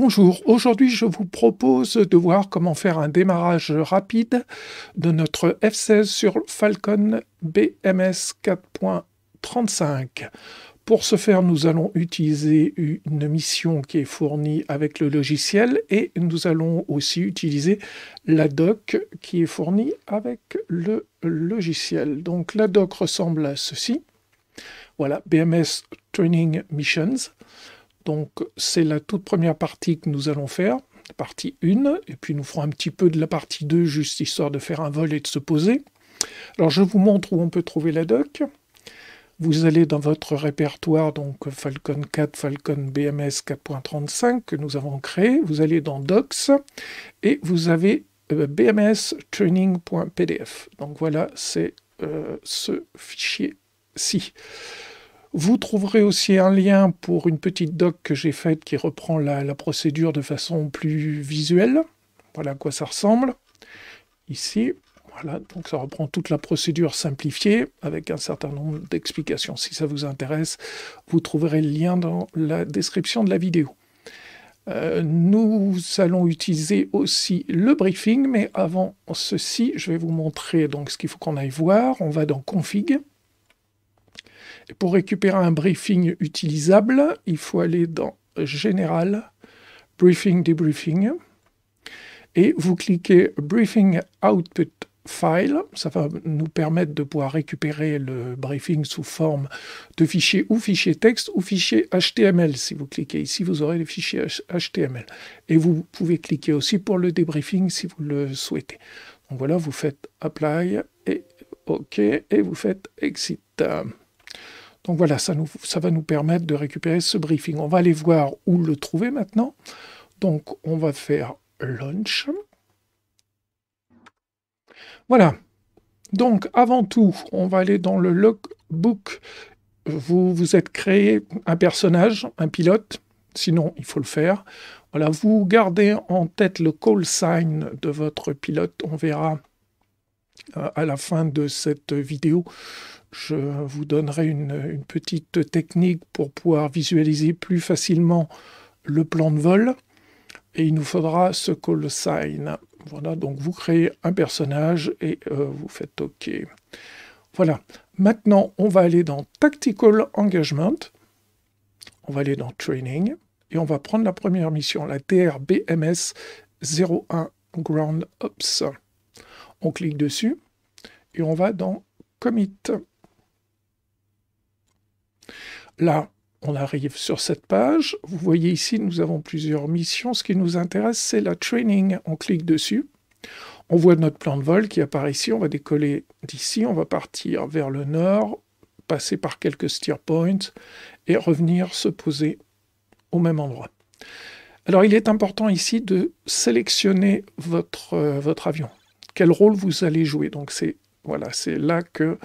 Bonjour, aujourd'hui je vous propose de voir comment faire un démarrage rapide de notre F-16 sur Falcon BMS 4.35. Pour ce faire, nous allons utiliser une mission qui est fournie avec le logiciel et nous allons aussi utiliser la doc qui est fournie avec le logiciel. Donc la doc ressemble à ceci. Voilà, BMS Training Missions. Donc c'est la toute première partie que nous allons faire, partie 1, et puis nous ferons un petit peu de la partie 2, juste histoire de faire un vol et de se poser. Alors je vous montre où on peut trouver la doc. Vous allez dans votre répertoire, donc Falcon 4, Falcon BMS 4.35 que nous avons créé, vous allez dans Docs et vous avez euh, BMS bmstraining.pdf. Donc voilà, c'est euh, ce fichier-ci. Vous trouverez aussi un lien pour une petite doc que j'ai faite qui reprend la, procédure de façon plus visuelle. Voilà à quoi ça ressemble. Ici, voilà, donc ça reprend toute la procédure simplifiée avec un certain nombre d'explications. Si ça vous intéresse, vous trouverez le lien dans la description de la vidéo. Euh, nous allons utiliser aussi le briefing, mais avant ceci, je vais vous montrer donc ce qu'il faut qu'on aille voir. On va dans Config. Pour récupérer un briefing utilisable, il faut aller dans Général, Briefing Debriefing, et vous cliquez Briefing Output File. Ça va nous permettre de pouvoir récupérer le briefing sous forme de fichier ou fichier texte ou fichier HTML. Si vous cliquez ici, vous aurez les fichiers HTML. Et vous pouvez cliquer aussi pour le débriefing si vous le souhaitez. Donc voilà, vous faites Apply et OK et vous faites Exit. Donc voilà, ça, va nous permettre de récupérer ce briefing. On va aller voir où le trouver maintenant. Donc on va faire launch. Voilà. Donc avant tout, on va aller dans le logbook. Vous vous êtes créé un personnage, un pilote, sinon il faut le faire. Voilà, vous gardez en tête le call sign de votre pilote. On verra euh, à la fin de cette vidéo je vous donnerai une, petite technique pour pouvoir visualiser plus facilement le plan de vol. Et il nous faudra ce call sign. Voilà, donc vous créez un personnage et euh, vous faites OK. Voilà, maintenant on va aller dans Tactical Engagement. On va aller dans Training et on va prendre la première mission, la TRBMS 01 Ground Ops. On clique dessus et on va dans Commit. Là, on arrive sur cette page. Vous voyez ici, nous avons plusieurs missions. Ce qui nous intéresse, c'est la training. On clique dessus. On voit notre plan de vol qui apparaît ici. On va décoller d'ici. On va partir vers le nord, passer par quelques steer points et revenir se poser au même endroit. Alors, il est important ici de sélectionner votre, euh, votre avion. Quel rôle vous allez jouer Donc, c'est voilà, là que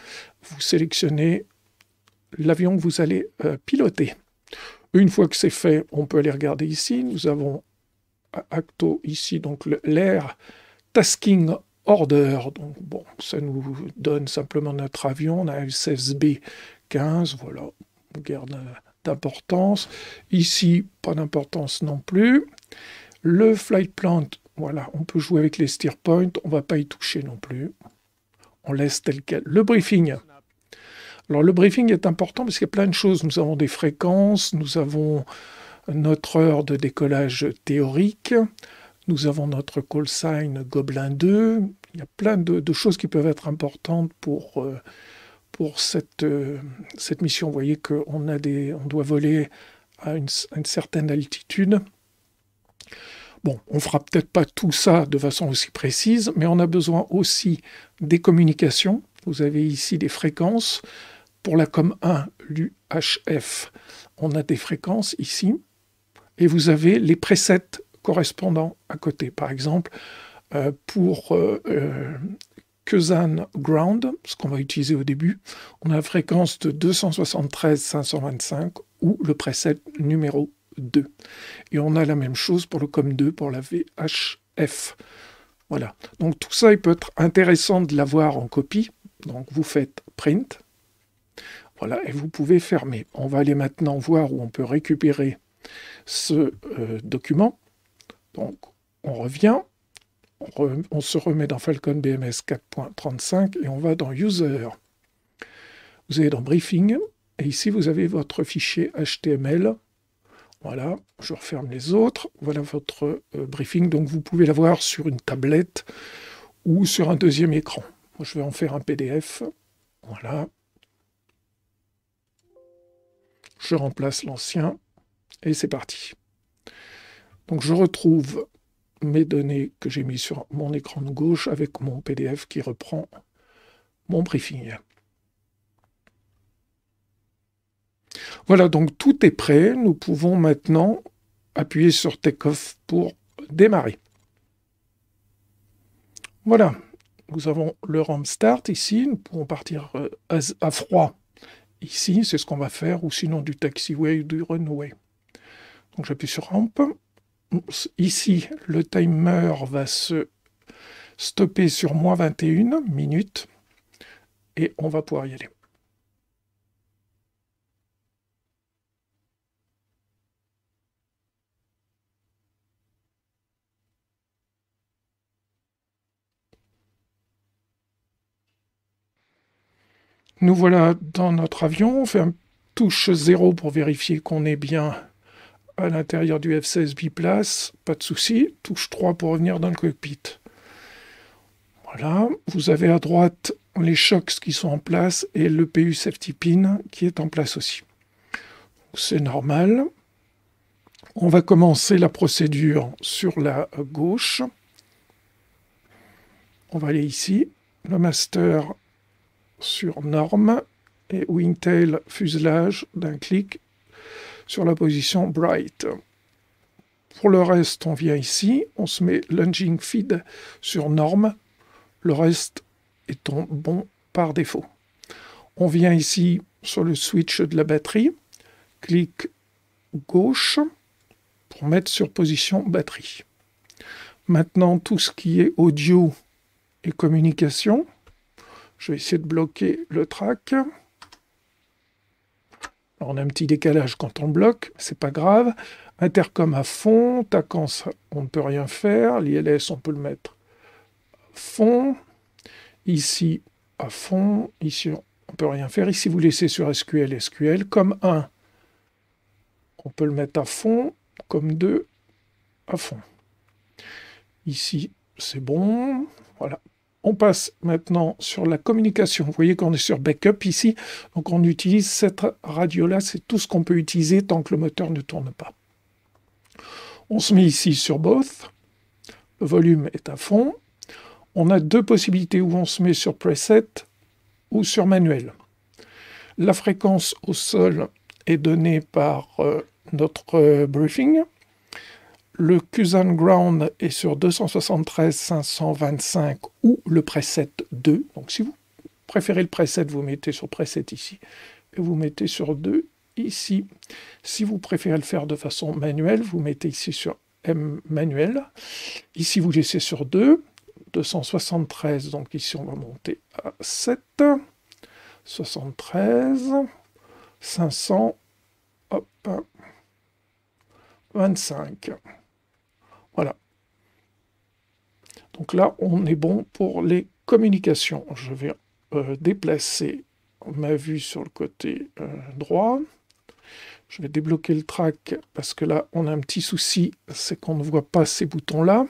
vous sélectionnez l'avion que vous allez euh, piloter. Une fois que c'est fait, on peut aller regarder ici. Nous avons Acto ici, donc l'air tasking order. Donc bon, ça nous donne simplement notre avion. On a SSB 15, voilà, on garde euh, d'importance. Ici, pas d'importance non plus. Le flight plant, voilà, on peut jouer avec les steer points, on va pas y toucher non plus. On laisse tel quel. Le briefing, alors le briefing est important parce qu'il y a plein de choses. Nous avons des fréquences, nous avons notre heure de décollage théorique, nous avons notre call sign Gobelin 2. Il y a plein de, choses qui peuvent être importantes pour, euh, euh, cette, mission. Vous voyez qu'on on doit voler à une, à une certaine altitude. Bon, on fera peut-être pas tout ça de façon aussi précise, mais on a besoin aussi des communications. Vous avez ici des fréquences. Pour la com 1, l'UHF, on a des fréquences ici, et vous avez les presets correspondants à côté. Par exemple, euh, pour euh, euh Ground, ce qu'on va utiliser au début, on a la fréquence de 273-525 ou le preset numéro 2. Et on a la même chose pour le COM2 pour la VHF. Voilà. Donc tout ça, il peut être intéressant de l'avoir en copie. Donc vous faites print voilà, et vous pouvez fermer. On va aller maintenant voir où on peut récupérer ce euh, document. Donc, on revient, on, se remet dans Falcon BMS 4.35 et on va dans User. Vous allez dans Briefing, et ici, vous avez votre fichier HTML. Voilà, je referme les autres. Voilà votre euh, briefing. Donc, vous pouvez l'avoir sur une tablette ou sur un deuxième écran. je vais en faire un PDF. Voilà je remplace l'ancien et c'est parti. Donc je retrouve mes données que j'ai mis sur mon écran de gauche avec mon PDF qui reprend mon briefing. Voilà, donc tout est prêt. Nous pouvons maintenant appuyer sur Takeoff pour démarrer. Voilà, nous avons le RAM Start ici. Nous pouvons partir euh, à froid Ici, c'est ce qu'on va faire, ou sinon du taxiway ou du runway. Donc j'appuie sur ramp Ici, le timer va se stopper sur moins 21 minutes et on va pouvoir y aller. Nous voilà dans notre avion, on fait un touche 0 pour vérifier qu'on est bien à l'intérieur du F-16 biplace, pas de souci, touche 3 pour revenir dans le cockpit. Voilà, vous avez à droite les chocs qui sont en place et le PU safety pin qui est en place aussi. C'est normal. On va commencer la procédure sur la gauche. On va aller ici. Le master sur norme et wingtail fuselage d'un clic sur la position bright. Pour le reste, on vient ici, on se met lunging feed sur norme, le reste étant bon par défaut. On vient ici sur le switch de la batterie, clic gauche pour mettre sur position batterie. Maintenant, tout ce qui est audio et communication, je vais essayer de bloquer le track. on a un petit décalage quand on bloque, c'est pas grave. Intercom à fond, Tacan, on ne peut rien faire. L'ILS, on peut le mettre à fond. Ici, à fond. Ici, on ne peut rien faire. Ici, vous laissez sur SQL, SQL. Comme 1, on peut le mettre à fond. Comme 2, à fond. Ici, c'est bon. Voilà. On passe maintenant sur la communication. Vous voyez qu'on est sur backup ici, donc on utilise cette radio-là, c'est tout ce qu'on peut utiliser tant que le moteur ne tourne pas. On se met ici sur both, le volume est à fond. On a deux possibilités où on se met sur preset ou sur manuel. La fréquence au sol est donnée par euh, notre euh, briefing le Cusan Ground est sur 273 525 ou le preset 2. Donc si vous préférez le preset, vous mettez sur preset ici et vous mettez sur 2 ici. Si vous préférez le faire de façon manuelle, vous mettez ici sur M manuel. Ici, vous laissez sur 2. 273, donc ici on va monter à 7, 73, 500, hop, 25. Donc là, on est bon pour les communications. Je vais euh, déplacer ma vue sur le côté euh, droit. Je vais débloquer le track parce que là, on a un petit souci, c'est qu'on ne voit pas ces boutons-là.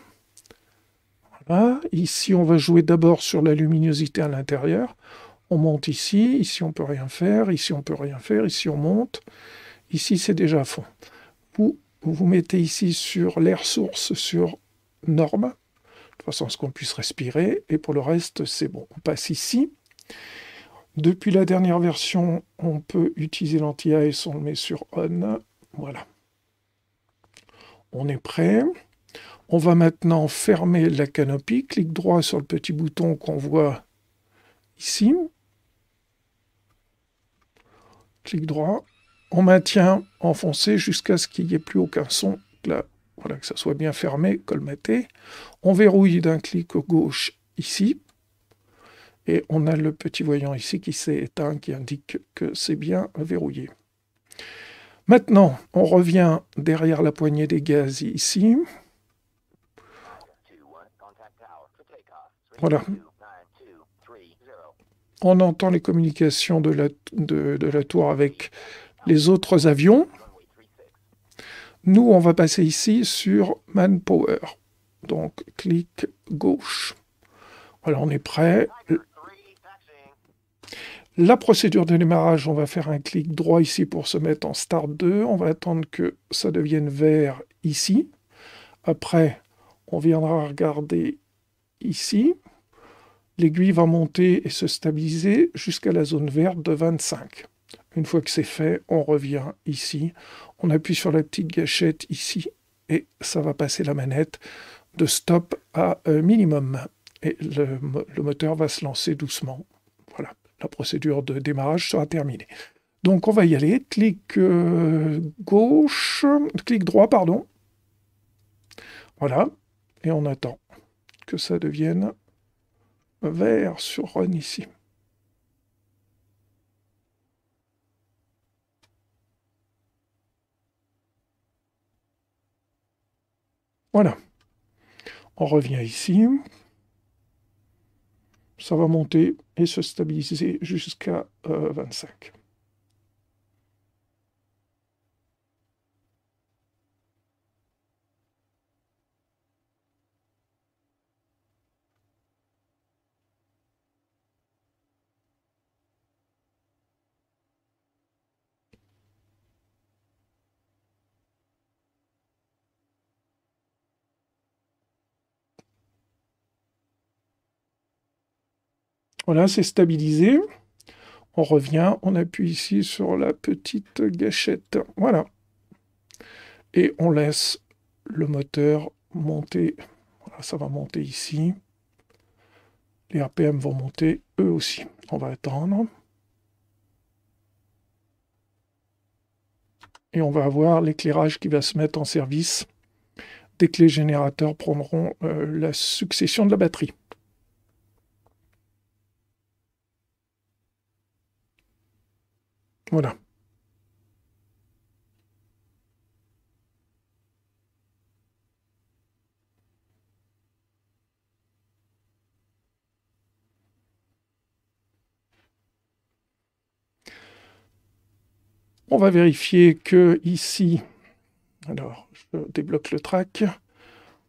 Ici, on va jouer d'abord sur la luminosité à l'intérieur. On monte ici, ici on peut rien faire, ici on peut rien faire, ici on monte. Ici, c'est déjà à fond. Vous, vous mettez ici sur l'air source, sur normes de toute façon ce qu'on puisse respirer. Et pour le reste, c'est bon. On passe ici. Depuis la dernière version, on peut utiliser l'anti-ice, on le met sur on. Voilà. On est prêt. On va maintenant fermer la canopie. Clique droit sur le petit bouton qu'on voit ici. Clic droit. On maintient enfoncé jusqu'à ce qu'il n'y ait plus aucun son. Là, voilà, que ça soit bien fermé, colmaté. On verrouille d'un clic gauche ici. Et on a le petit voyant ici qui s'est éteint, qui indique que c'est bien verrouillé. Maintenant, on revient derrière la poignée des gaz ici. Voilà. On entend les communications de la, de la tour avec les autres avions. Nous, on va passer ici sur Manpower. Donc, clic gauche. Voilà, on est prêt. La procédure de démarrage, on va faire un clic droit ici pour se mettre en Start 2. On va attendre que ça devienne vert ici. Après, on viendra regarder ici. L'aiguille va monter et se stabiliser jusqu'à la zone verte de 25. Une fois que c'est fait, on revient ici, on appuie sur la petite gâchette ici et ça va passer la manette de stop à euh, minimum. Et le, moteur va se lancer doucement. Voilà, la procédure de démarrage sera terminée. Donc on va y aller. Clic euh, gauche, clic droit, pardon. Voilà, et on attend que ça devienne vert sur Run ici. Voilà. On revient ici. Ça va monter et se stabiliser jusqu'à 25. Euh, Voilà, c'est stabilisé. On revient, on appuie ici sur la petite gâchette. Voilà. Et on laisse le moteur monter. Voilà, ça va monter ici. Les RPM vont monter eux aussi. On va attendre. Et on va avoir l'éclairage qui va se mettre en service dès que les générateurs prendront euh, la succession de la batterie. Voilà. On va vérifier que ici, alors je débloque le track,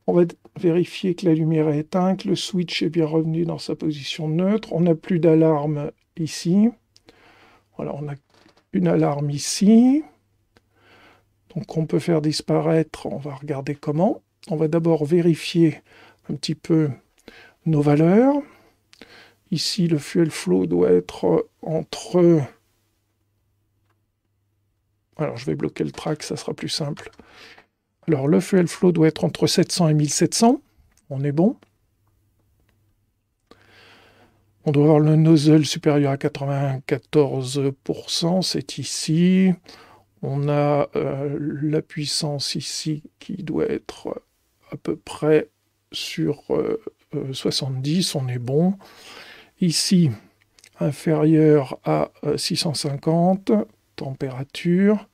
on va vérifier que la lumière est éteinte, le switch est bien revenu dans sa position neutre, on n'a plus d'alarme ici, voilà, on a une alarme ici. Donc on peut faire disparaître, on va regarder comment. On va d'abord vérifier un petit peu nos valeurs. Ici, le fuel flow doit être entre... Alors, je vais bloquer le track, ça sera plus simple. Alors, le fuel flow doit être entre 700 et 1700. On est bon. On doit avoir le nozzle supérieur à 94%, c'est ici. On a euh, la puissance ici qui doit être euh, à peu près sur 70, euh, on est bon. Ici, inférieur à 650, température.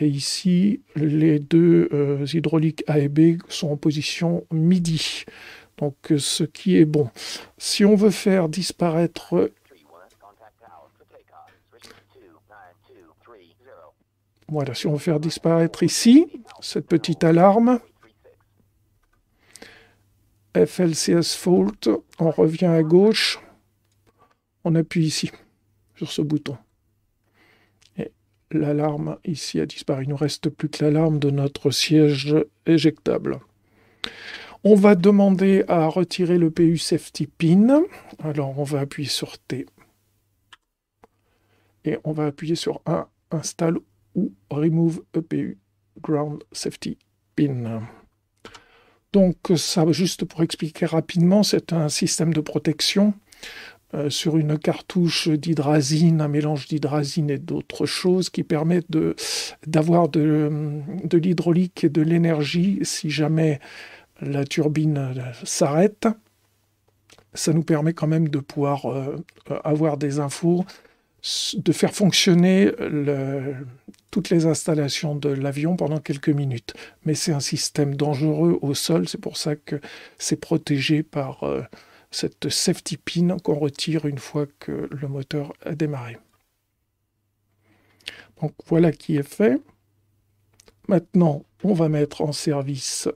Et ici, les deux hydrauliques A et B sont en position midi donc ce qui est bon. Si on veut faire disparaître Voilà, si on veut faire disparaître ici, cette petite alarme, FLCS Fault, on revient à gauche, on appuie ici, sur ce bouton. Et l'alarme ici a disparu. Il ne nous reste plus que l'alarme de notre siège éjectable. On va demander à retirer le PU Safety Pin. Alors on va appuyer sur T. Et on va appuyer sur A, Install ou Remove EPU Ground Safety Pin. Donc ça, juste pour expliquer rapidement, c'est un système de protection euh, sur une cartouche d'hydrazine, un mélange d'hydrazine et d'autres choses qui permettent d'avoir de l'hydraulique et de l'énergie si jamais la turbine euh, s'arrête. Ça nous permet quand même de pouvoir euh, avoir des infos, de faire fonctionner le, toutes les installations de l'avion pendant quelques minutes. Mais c'est un système dangereux au sol, c'est pour ça que c'est protégé par euh, cette safety pin qu'on retire une fois que le moteur a démarré. Donc voilà qui est fait. Maintenant, on va mettre en service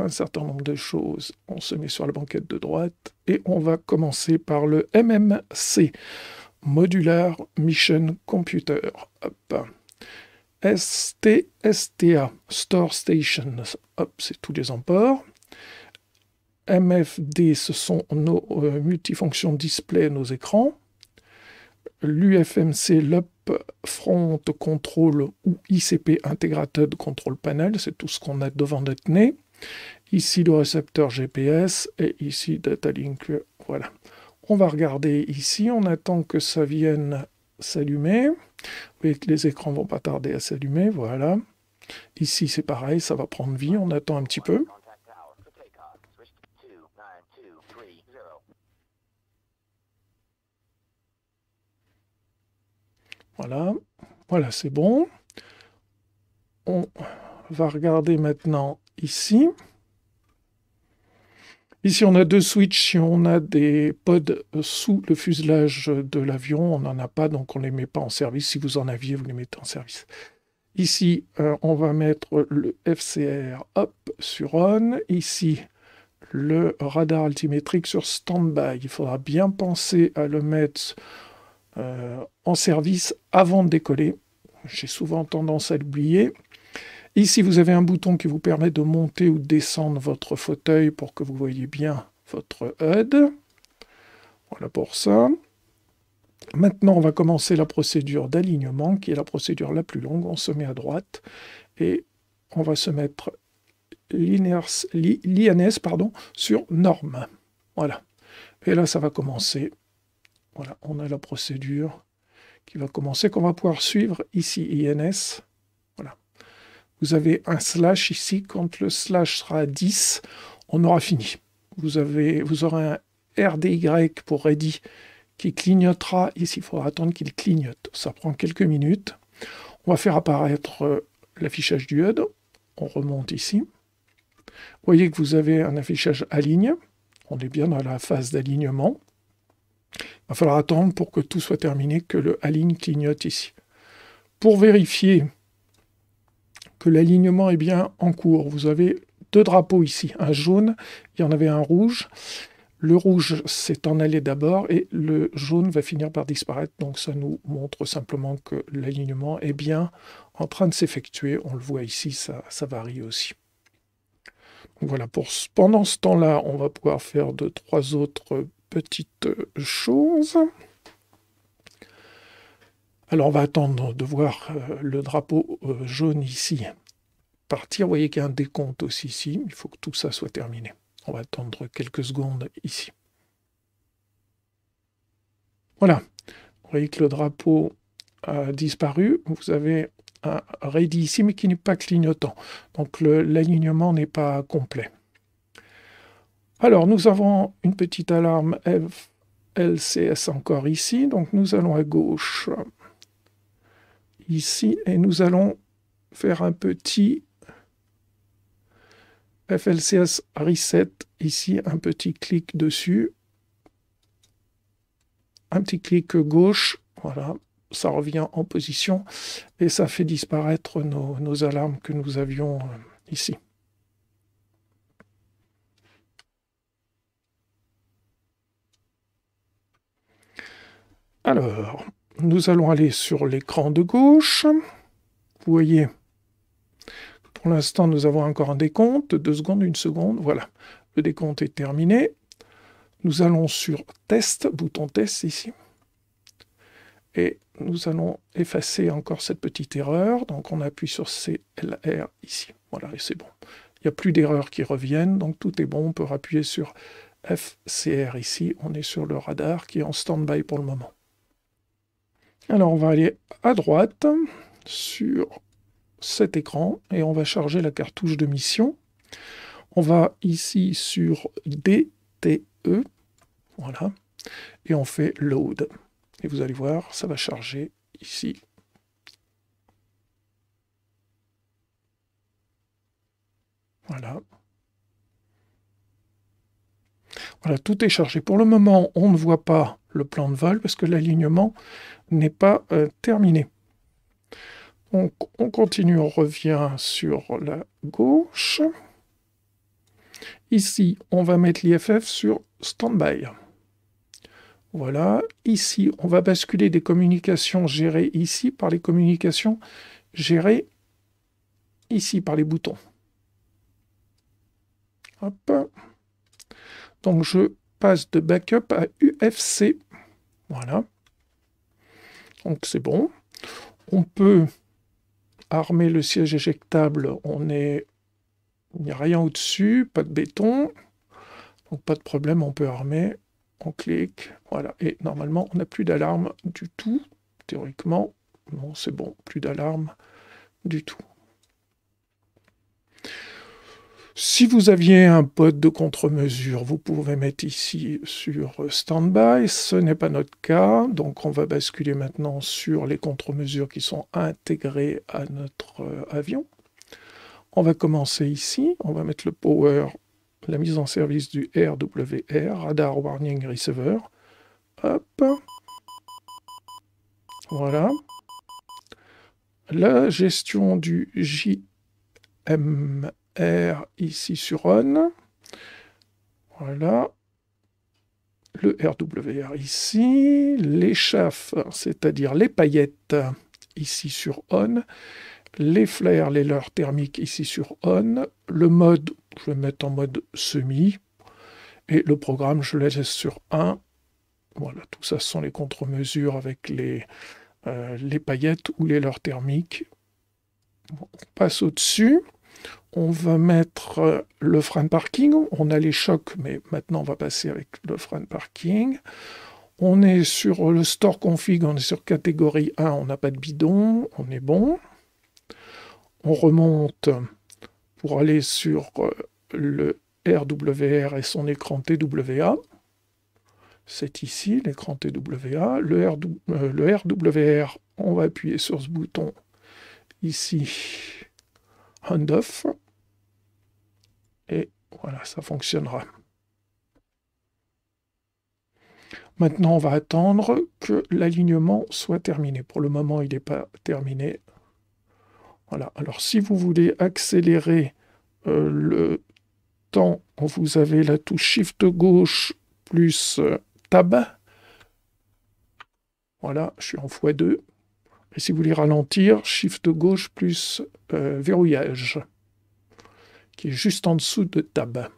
un certain nombre de choses. On se met sur la banquette de droite et on va commencer par le MMC, Modular Mission Computer. STSTA, Store Station, c'est tous les emports. MFD, ce sont nos euh, multifonctions display, nos écrans. L'UFMC, l'UP, Front Control ou ICP Integrated Control Panel, c'est tout ce qu'on a devant notre nez. Ici le récepteur GPS et ici Datalink. Voilà. On va regarder ici, on attend que ça vienne s'allumer. Vous voyez que les écrans vont pas tarder à s'allumer, voilà. Ici c'est pareil, ça va prendre vie, on attend un petit peu. Voilà, voilà c'est bon. On va regarder maintenant ici. Ici, on a deux switches. Si on a des pods sous le fuselage de l'avion, on n'en a pas, donc on ne les met pas en service. Si vous en aviez, vous les mettez en service. Ici, euh, on va mettre le FCR hop, sur on. Ici, le radar altimétrique sur standby. Il faudra bien penser à le mettre euh, en service avant de décoller. J'ai souvent tendance à l'oublier. Ici, vous avez un bouton qui vous permet de monter ou descendre votre fauteuil pour que vous voyez bien votre HUD. Voilà pour ça. Maintenant, on va commencer la procédure d'alignement, qui est la procédure la plus longue. On se met à droite et on va se mettre l'INS sur norme. Voilà. Et là, ça va commencer. Voilà, on a la procédure qui va commencer, qu'on va pouvoir suivre ici INS. Vous avez un slash ici. Quand le slash sera 10, on aura fini. Vous, avez, vous aurez un RDY pour ready qui clignotera. Ici, il faudra attendre qu'il clignote. Ça prend quelques minutes. On va faire apparaître euh, l'affichage du HUD. On remonte ici. Vous voyez que vous avez un affichage aligne. On est bien dans la phase d'alignement. Il va falloir attendre pour que tout soit terminé, que le aligne clignote ici. Pour vérifier que l'alignement est bien en cours. Vous avez deux drapeaux ici, un jaune, il y en avait un rouge. Le rouge s'est en allé d'abord et le jaune va finir par disparaître. Donc ça nous montre simplement que l'alignement est bien en train de s'effectuer. On le voit ici, ça, varie aussi. voilà, pendant ce temps-là, on va pouvoir faire deux, trois autres petites choses. Alors on va attendre de voir euh, le drapeau euh, jaune ici partir. Vous voyez qu'il y a un décompte aussi ici. Il faut que tout ça soit terminé. On va attendre quelques secondes ici. Voilà. Vous voyez que le drapeau a disparu. Vous avez un ready ici, mais qui n'est pas clignotant. Donc l'alignement n'est pas complet. Alors, nous avons une petite alarme F, LCS encore ici. Donc, nous allons à gauche ici et nous allons faire un petit FLCS reset ici, un petit clic dessus, un petit clic gauche, voilà, ça revient en position et ça fait disparaître nos, alarmes que nous avions euh, ici. Alors, nous allons aller sur l'écran de gauche. Vous voyez, pour l'instant, nous avons encore un décompte, deux secondes, une seconde, voilà. Le décompte est terminé. Nous allons sur Test, bouton Test ici. Et nous allons effacer encore cette petite erreur. Donc on appuie sur CLR ici. Voilà, et c'est bon. Il n'y a plus d'erreurs qui reviennent, donc tout est bon. On peut appuyer sur FCR ici. On est sur le radar qui est en stand-by pour le moment. Alors on va aller à droite sur cet écran et on va charger la cartouche de mission. On va ici sur DTE, voilà, et on fait load. Et vous allez voir, ça va charger ici. Voilà. Voilà, tout est chargé. Pour le moment, on ne voit pas le plan de vol parce que l'alignement n'est pas euh, terminé. Donc on continue, on revient sur la gauche. Ici, on va mettre l'IFF sur Standby. Voilà, ici, on va basculer des communications gérées ici par les communications gérées ici par les boutons. Hop. Donc je passe de backup à UFC. Voilà. Donc c'est bon. On peut armer le siège éjectable. On est... Il n'y a rien au-dessus, pas de béton. Donc pas de problème, on peut armer. On clique. Voilà. Et normalement, on n'a plus d'alarme du tout, théoriquement. Non, c'est bon, plus d'alarme du tout. Si vous aviez un pod de contre-mesure, vous pouvez mettre ici sur Standby. Ce n'est pas notre cas. Donc, on va basculer maintenant sur les contre-mesures qui sont intégrées à notre euh, avion. On va commencer ici. On va mettre le power, la mise en service du RWR, Radar Warning Receiver. Hop. Voilà. La gestion du JM R ici sur ON. Voilà. Le RWR ici. l'échaf, c'est-à-dire les paillettes ici sur ON. Les flares, les leurs thermiques ici sur ON. Le mode, je vais mettre en mode semi. Et le programme, je le laisse sur 1. Voilà, tout ça ce sont les contre-mesures avec les, euh, paillettes ou les leurs thermiques. on passe au-dessus on va mettre euh, le frein de parking. On a les chocs, mais maintenant on va passer avec le frein de parking. On est sur le store config, on est sur catégorie 1, on n'a pas de bidon, on est bon. On remonte pour aller sur euh, le RWR et son écran TWA. C'est ici l'écran TWA. Le, euh, le RWR, on va appuyer sur ce bouton ici et voilà, ça fonctionnera. Maintenant, on va attendre que l'alignement soit terminé. Pour le moment, il n'est pas terminé. Voilà. Alors, si vous voulez accélérer euh, le temps, vous avez la touche Shift gauche plus euh, Tab. Voilà, je suis en x2. Et si vous voulez ralentir, Shift gauche plus euh, verrouillage, qui est juste en dessous de Tab.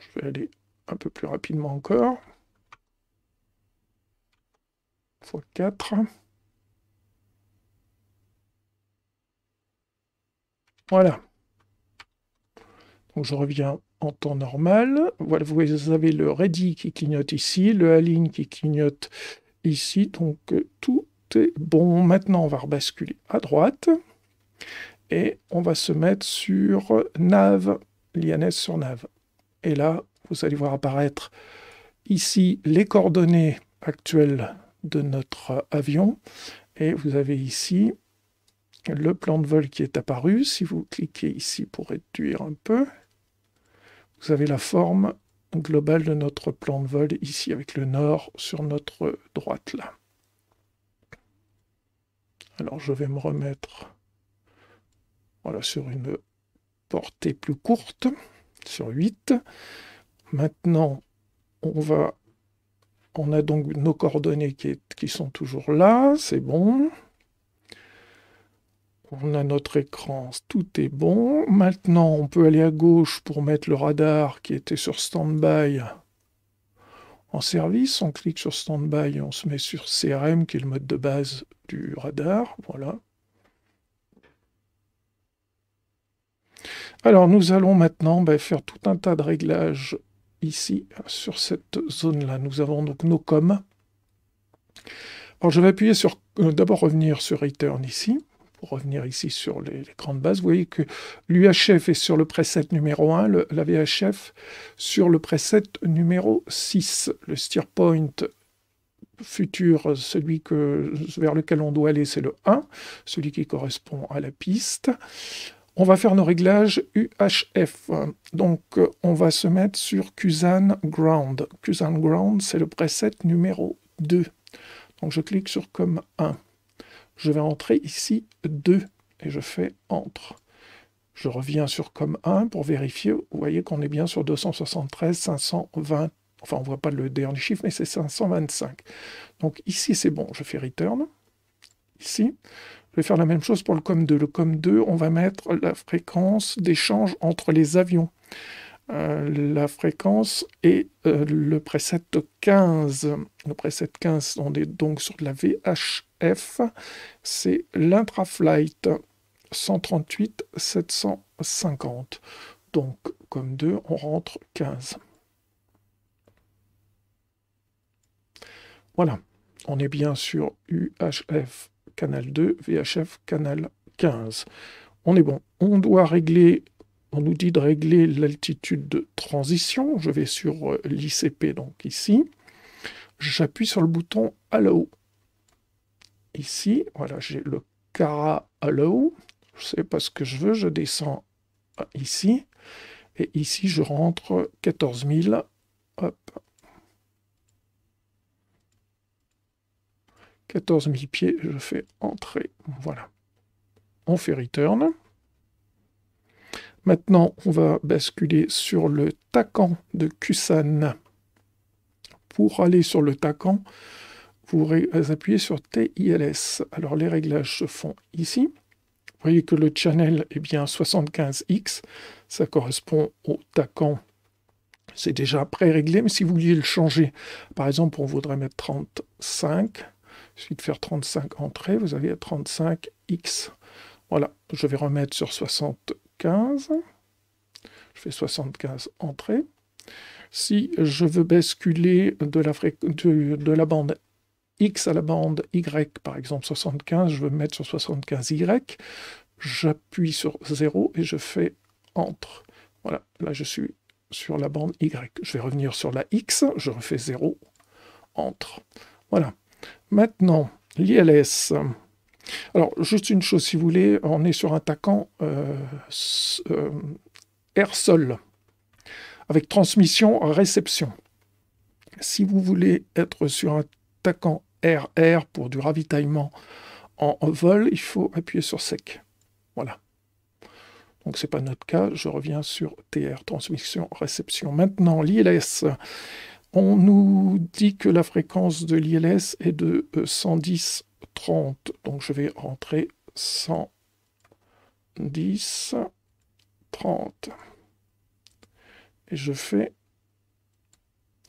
Je vais aller un peu plus rapidement encore. x4. Voilà. Donc je reviens en temps normal. Voilà, vous avez le ready qui clignote ici, le align qui clignote ici. Donc euh, tout est bon. Maintenant, on va rebasculer à droite et on va se mettre sur nav, l'INS sur nav. Et là, vous allez voir apparaître ici les coordonnées actuelles de notre avion. Et vous avez ici le plan de vol qui est apparu. Si vous cliquez ici pour réduire un peu, vous avez la forme globale de notre plan de vol ici avec le nord sur notre droite là. Alors je vais me remettre voilà, sur une portée plus courte, sur 8. Maintenant, on va on a donc nos coordonnées qui sont toujours là, c'est bon. On a notre écran, tout est bon. Maintenant, on peut aller à gauche pour mettre le radar qui était sur standby en service. On clique sur standby et on se met sur CRM qui est le mode de base du radar. Voilà. Alors nous allons maintenant ben, faire tout un tas de réglages ici sur cette zone-là. Nous avons donc nos coms. Alors je vais appuyer sur euh, d'abord revenir sur Return ici pour revenir ici sur les, de grandes bases, vous voyez que l'UHF est sur le preset numéro 1, la VHF sur le preset numéro 6. Le steer point futur, celui que, vers lequel on doit aller, c'est le 1, celui qui correspond à la piste. On va faire nos réglages UHF. Donc, on va se mettre sur Cusan Ground. Cusan Ground, c'est le preset numéro 2. Donc, je clique sur comme 1 je vais entrer ici 2 et je fais entre. Je reviens sur com 1 pour vérifier. Vous voyez qu'on est bien sur 273, 520. Enfin, on ne voit pas le dernier chiffre, mais c'est 525. Donc ici, c'est bon. Je fais return. Ici. Je vais faire la même chose pour le com2. Le com2, on va mettre la fréquence d'échange entre les avions. Euh, la fréquence est euh, le preset 15. Le preset 15, on est donc sur de la VH F, c'est l'intraflight 138 750. Donc, comme 2, on rentre 15. Voilà, on est bien sur UHF canal 2, VHF canal 15. On est bon. On doit régler, on nous dit de régler l'altitude de transition. Je vais sur euh, l'ICP, donc ici. J'appuie sur le bouton à haut ici, voilà, j'ai le cara sais pas ce que je veux, je descends ici, et ici je rentre 14 000, 14 000 pieds, je fais entrer, voilà. On fait return. Maintenant, on va basculer sur le tacan de Kusan. Pour aller sur le tacan, vous, appuyez sur TILS. Alors les réglages se font ici. Vous voyez que le channel est bien 75X, ça correspond au TACAN. C'est déjà pré-réglé, mais si vous vouliez le changer, par exemple, on voudrait mettre 35. Il suffit de faire 35 entrées, vous avez 35X. Voilà, je vais remettre sur 75. Je fais 75 entrées. Si je veux basculer de la, de la bande X à la bande Y, par exemple 75, je veux mettre sur 75Y, j'appuie sur 0 et je fais entre. Voilà, là je suis sur la bande Y. Je vais revenir sur la X, je refais 0, entre. Voilà. Maintenant, l'ILS. Alors, juste une chose, si vous voulez, on est sur un taquant euh, euh sol, avec transmission réception. Si vous voulez être sur un taquant RR pour du ravitaillement en vol, il faut appuyer sur sec. Voilà. Donc ce n'est pas notre cas, je reviens sur TR, transmission, réception. Maintenant, l'ILS. On nous dit que la fréquence de l'ILS est de 110-30. Euh, Donc je vais rentrer 110-30. Et je fais,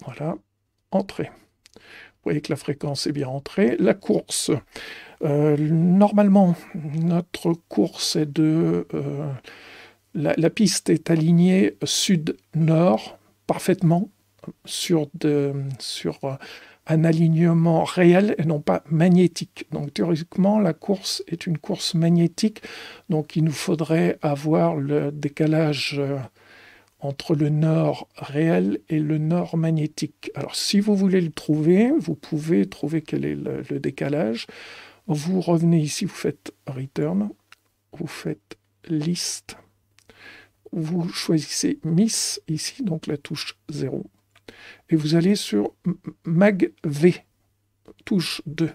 voilà, entrée voyez que la fréquence est bien entrée. La course. Euh, normalement, notre course est de... Euh, la, la, piste est alignée sud-nord parfaitement sur, de, sur un alignement réel et non pas magnétique. Donc théoriquement, la course est une course magnétique, donc il nous faudrait avoir le décalage euh, entre le nord réel et le nord magnétique. Alors si vous voulez le trouver, vous pouvez trouver quel est le, décalage. Vous revenez ici, vous faites return, vous faites list, vous choisissez miss ici, donc la touche 0, et vous allez sur magv, touche 2.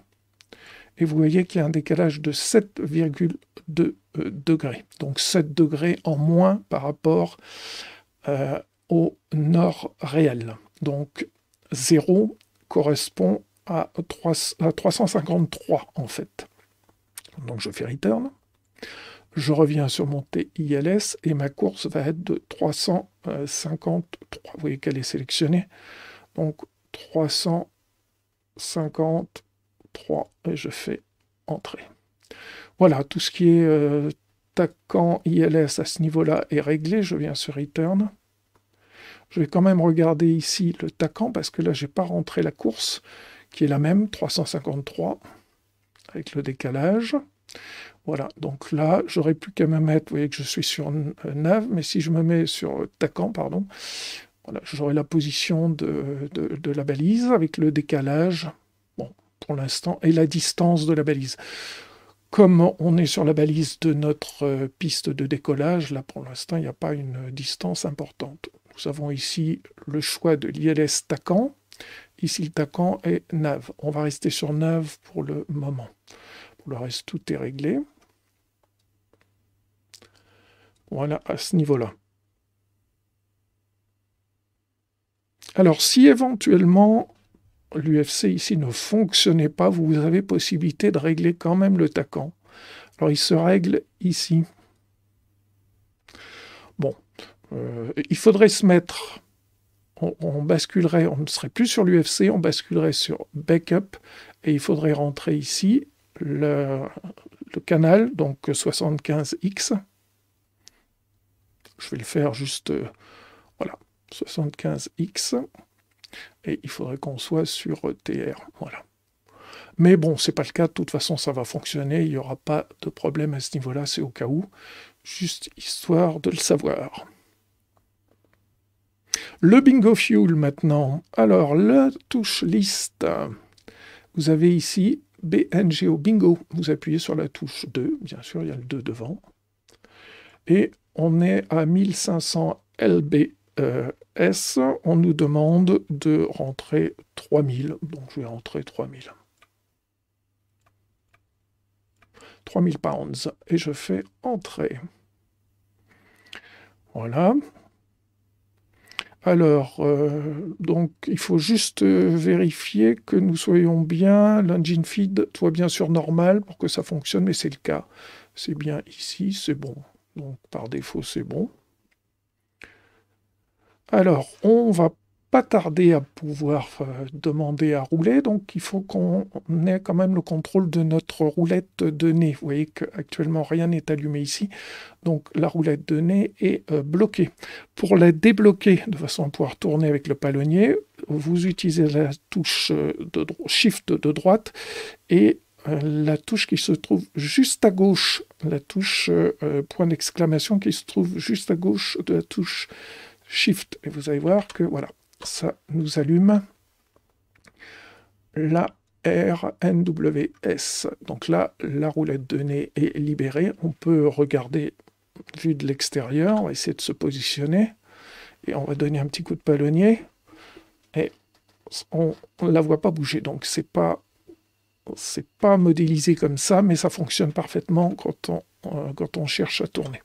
Et vous voyez qu'il y a un décalage de 7,2 euh, degrés. Donc 7 degrés en moins par rapport euh, au nord réel. Donc 0 correspond à, 3, 353 en fait. Donc je fais return. Je reviens sur mon TILS et ma course va être de 353. Vous voyez qu'elle est sélectionnée. Donc 353 et je fais entrer. Voilà, tout ce qui est euh, attaquant ILS à ce niveau-là est réglé, je viens sur Return. Je vais quand même regarder ici le taquant parce que là, j'ai pas rentré la course qui est la même, 353, avec le décalage. Voilà, donc là, j'aurais plus qu'à me mettre, vous voyez que je suis sur euh, nav, mais si je me mets sur euh, taquant, pardon, voilà, j'aurai la position de, de, la balise avec le décalage, bon, pour l'instant, et la distance de la balise. Comme on est sur la balise de notre euh, piste de décollage, là pour l'instant il n'y a pas une distance importante. Nous avons ici le choix de l'ILS Tacan. Ici le Tacan est nav. On va rester sur nav pour le moment. Pour le reste, tout est réglé. Voilà, à ce niveau-là. Alors, si éventuellement l'UFC ici ne fonctionnait pas, vous avez possibilité de régler quand même le taquant. Alors il se règle ici. Bon, euh, il faudrait se mettre, on, basculerait, on ne serait plus sur l'UFC, on basculerait sur backup, et il faudrait rentrer ici le, canal, donc 75X. Je vais le faire juste, euh, voilà, 75X et il faudrait qu'on soit sur TR. Voilà. Mais bon, c'est pas le cas, de toute façon ça va fonctionner, il n'y aura pas de problème à ce niveau-là, c'est au cas où, juste histoire de le savoir. Le bingo fuel maintenant. Alors, la touche liste. Vous avez ici BNGO bingo. Vous appuyez sur la touche 2, bien sûr, il y a le 2 devant. Et on est à 1500 LB, euh, S, on nous demande de rentrer 3000. Donc je vais rentrer 3000. 3000 pounds. Et je fais entrer. Voilà. Alors, euh, donc, il faut juste vérifier que nous soyons bien, l'engine feed Toi bien sûr normal pour que ça fonctionne, mais c'est le cas. C'est bien ici, c'est bon. Donc, par défaut, c'est bon. Alors, on va pas tarder à pouvoir euh, demander à rouler, donc il faut qu'on ait quand même le contrôle de notre roulette de nez. Vous voyez qu'actuellement rien n'est allumé ici, donc la roulette de nez est euh, bloquée. Pour la débloquer, de façon à pouvoir tourner avec le palonnier, vous utilisez la touche euh, de Shift de droite et la touche qui se trouve juste à gauche, la touche point d'exclamation qui se trouve juste à gauche de la touche Shift. Et vous allez voir que voilà, ça nous allume la RNWS. Donc là, la roulette de nez est libérée. On peut regarder vue de l'extérieur, on va essayer de se positionner. Et on va donner un petit coup de palonnier. Et on ne la voit pas bouger. Donc c'est pas c'est pas modélisé comme ça, mais ça fonctionne parfaitement quand on, euh, quand on cherche à tourner.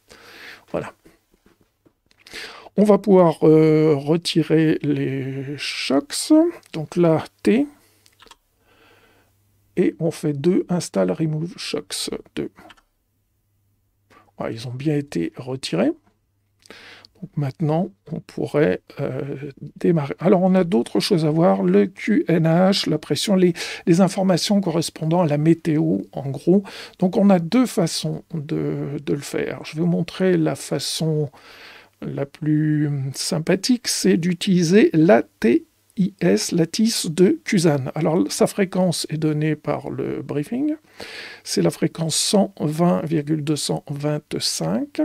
Voilà. On va pouvoir euh, retirer les shocks. Donc là, T. Et on fait 2 install remove shocks 2. ils ont bien été retirés. Donc maintenant, on pourrait euh, démarrer. Alors, on a d'autres choses à voir, le QNH, la pression, les, informations correspondant à la météo, en gros. Donc, on a deux façons de, de le faire. Je vais vous montrer la façon la plus sympathique, c'est d'utiliser l'ATIS, l'ATIS de Cusan. Alors sa fréquence est donnée par le briefing, c'est la fréquence 120,225.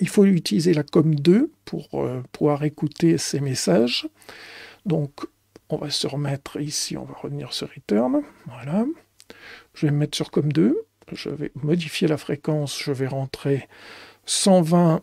Il faut utiliser la COM2 pour euh, pouvoir écouter ces messages. Donc on va se remettre ici, on va revenir sur Return. Voilà. Je vais me mettre sur COM2. Je vais modifier la fréquence, je vais rentrer 120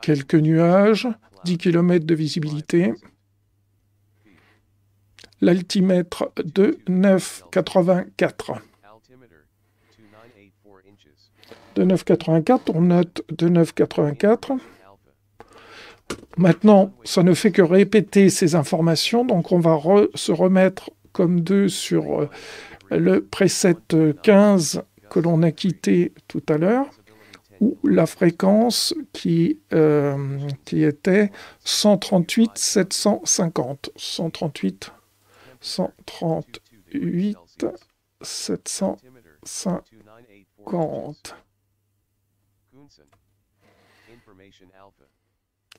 quelques nuages, 10 km de visibilité, l'altimètre de 9,84. De 9,84, on note de 9,84. Maintenant, ça ne fait que répéter ces informations, donc on va se remettre comme deux sur euh, le preset 15 que l'on a quitté tout à l'heure la fréquence qui, euh, qui était 138 750. 138 138 750.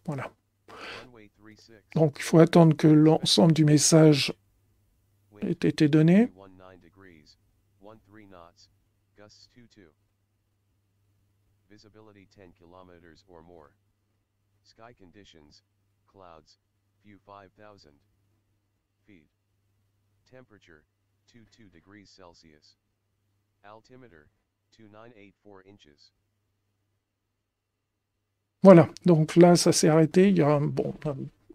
Voilà. Donc il faut attendre que l'ensemble du message ait été donné. visibility 10 kilometers or more. Sky conditions, clouds, few 5,000 feet. Temperature, 22 degrees Celsius. Altimeter, 2984 inches. Voilà, donc là ça s'est arrêté. Il y a un, bon,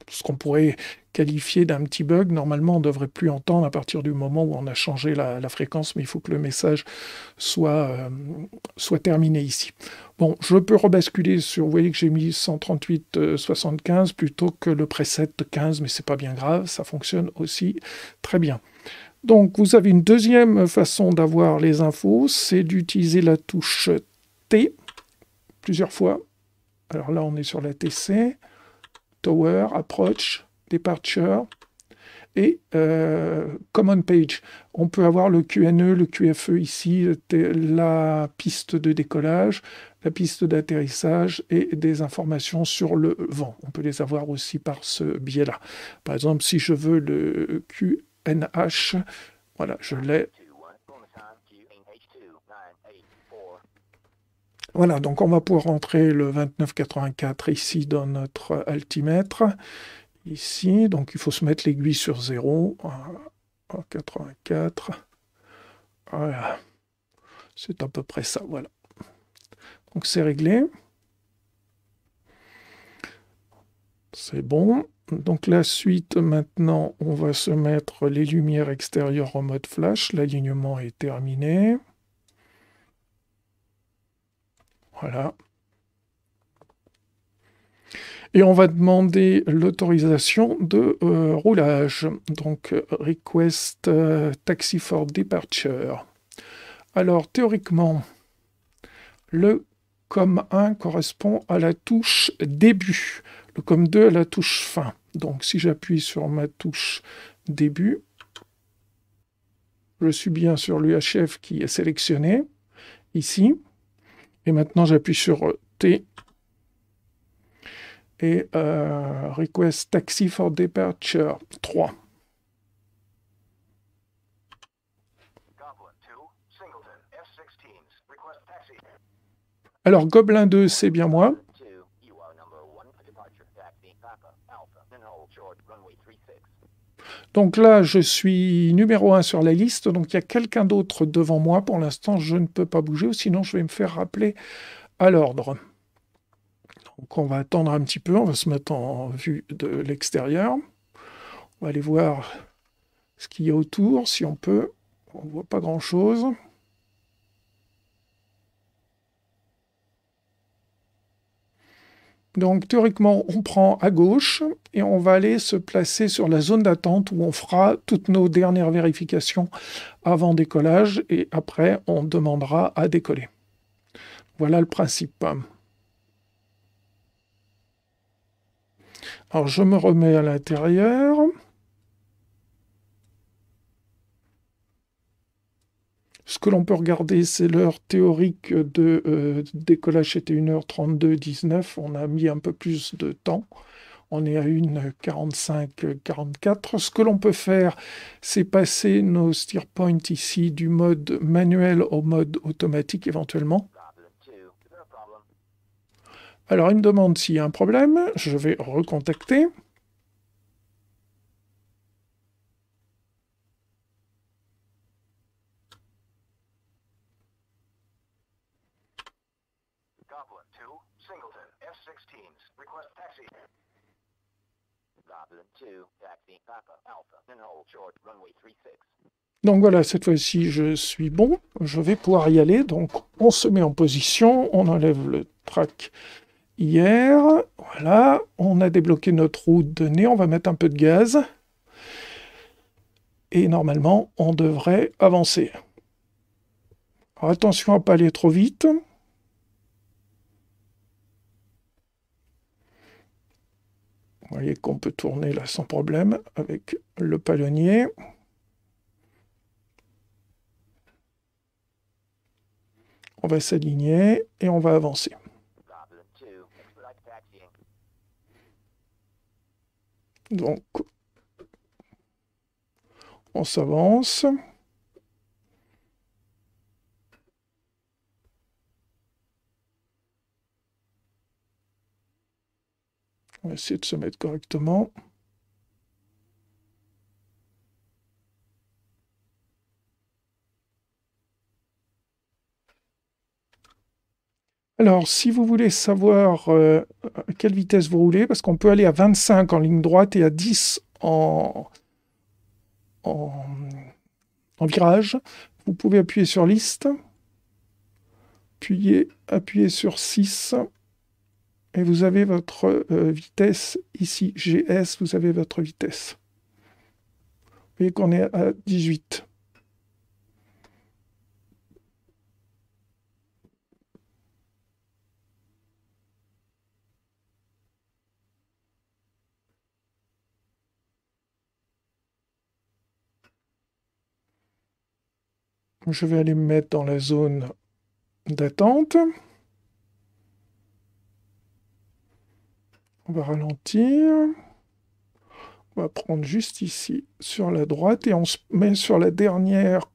ce qu'on pourrait qualifié d'un petit bug. Normalement, on ne devrait plus entendre à partir du moment où on a changé la, fréquence, mais il faut que le message soit, euh, soit terminé ici. Bon, je peux rebasculer sur, vous voyez que j'ai mis 138,75 euh, plutôt que le preset 15, mais c'est pas bien grave, ça fonctionne aussi très bien. Donc, vous avez une deuxième façon d'avoir les infos, c'est d'utiliser la touche T plusieurs fois. Alors là, on est sur la TC, Tower, Approach, Departure et euh, Common Page. On peut avoir le QNE, le QFE ici, la piste de décollage, la piste d'atterrissage et des informations sur le vent. On peut les avoir aussi par ce biais-là. Par exemple, si je veux le QNH, voilà, je l'ai Voilà, donc on va pouvoir rentrer le 2984 ici dans notre altimètre ici. Donc il faut se mettre l'aiguille sur 0. 84. Voilà. C'est à peu près ça. Voilà. Donc c'est réglé. C'est bon. Donc la suite, maintenant, on va se mettre les lumières extérieures en mode flash. L'alignement est terminé. Voilà et on va demander l'autorisation de euh, roulage. Donc euh, request euh, taxi for departure. Alors théoriquement, le com 1 correspond à la touche début, le com 2 à la touche fin. Donc si j'appuie sur ma touche début, je suis bien sur l'UHF qui est sélectionné ici. Et maintenant j'appuie sur T et euh, Request Taxi for Departure 3. Alors, Goblin 2, c'est bien moi. Donc là, je suis numéro 1 sur la liste, donc il y a quelqu'un d'autre devant moi. Pour l'instant, je ne peux pas bouger, sinon je vais me faire rappeler à l'ordre. Donc on va attendre un petit peu, on va se mettre en vue de l'extérieur. On va aller voir ce qu'il y a autour, si on peut. On ne voit pas grand-chose. Donc théoriquement, on prend à gauche et on va aller se placer sur la zone d'attente où on fera toutes nos dernières vérifications avant décollage et après on demandera à décoller. Voilà le principe. Alors je me remets à l'intérieur. Ce que l'on peut regarder, c'est l'heure théorique de euh, décollage, C'était 1h32-19. On a mis un peu plus de temps. On est à 1h45-44. Ce que l'on peut faire, c'est passer nos steer points ici du mode manuel au mode automatique éventuellement. Alors, il me demande s'il y a un problème. Je vais recontacter. Donc voilà, cette fois-ci, je suis bon. Je vais pouvoir y aller. Donc, on se met en position. On enlève le track hier. Voilà, on a débloqué notre route de nez, on va mettre un peu de gaz. Et normalement, on devrait avancer. attention à ne pas aller trop vite. Vous voyez qu'on peut tourner là sans problème avec le palonnier. On va s'aligner et on va avancer. Donc, on s'avance. On va essayer de se mettre correctement. Alors, si vous voulez savoir euh, à quelle vitesse vous roulez, parce qu'on peut aller à 25 en ligne droite et à 10 en, virage, vous pouvez appuyer sur liste, appuyer appuyer sur 6, et vous avez votre euh, vitesse ici, GS, vous avez votre vitesse. Vous voyez qu'on est à 18. Je vais aller me mettre dans la zone d'attente. On va ralentir. On va prendre juste ici sur la droite et on se met sur la dernière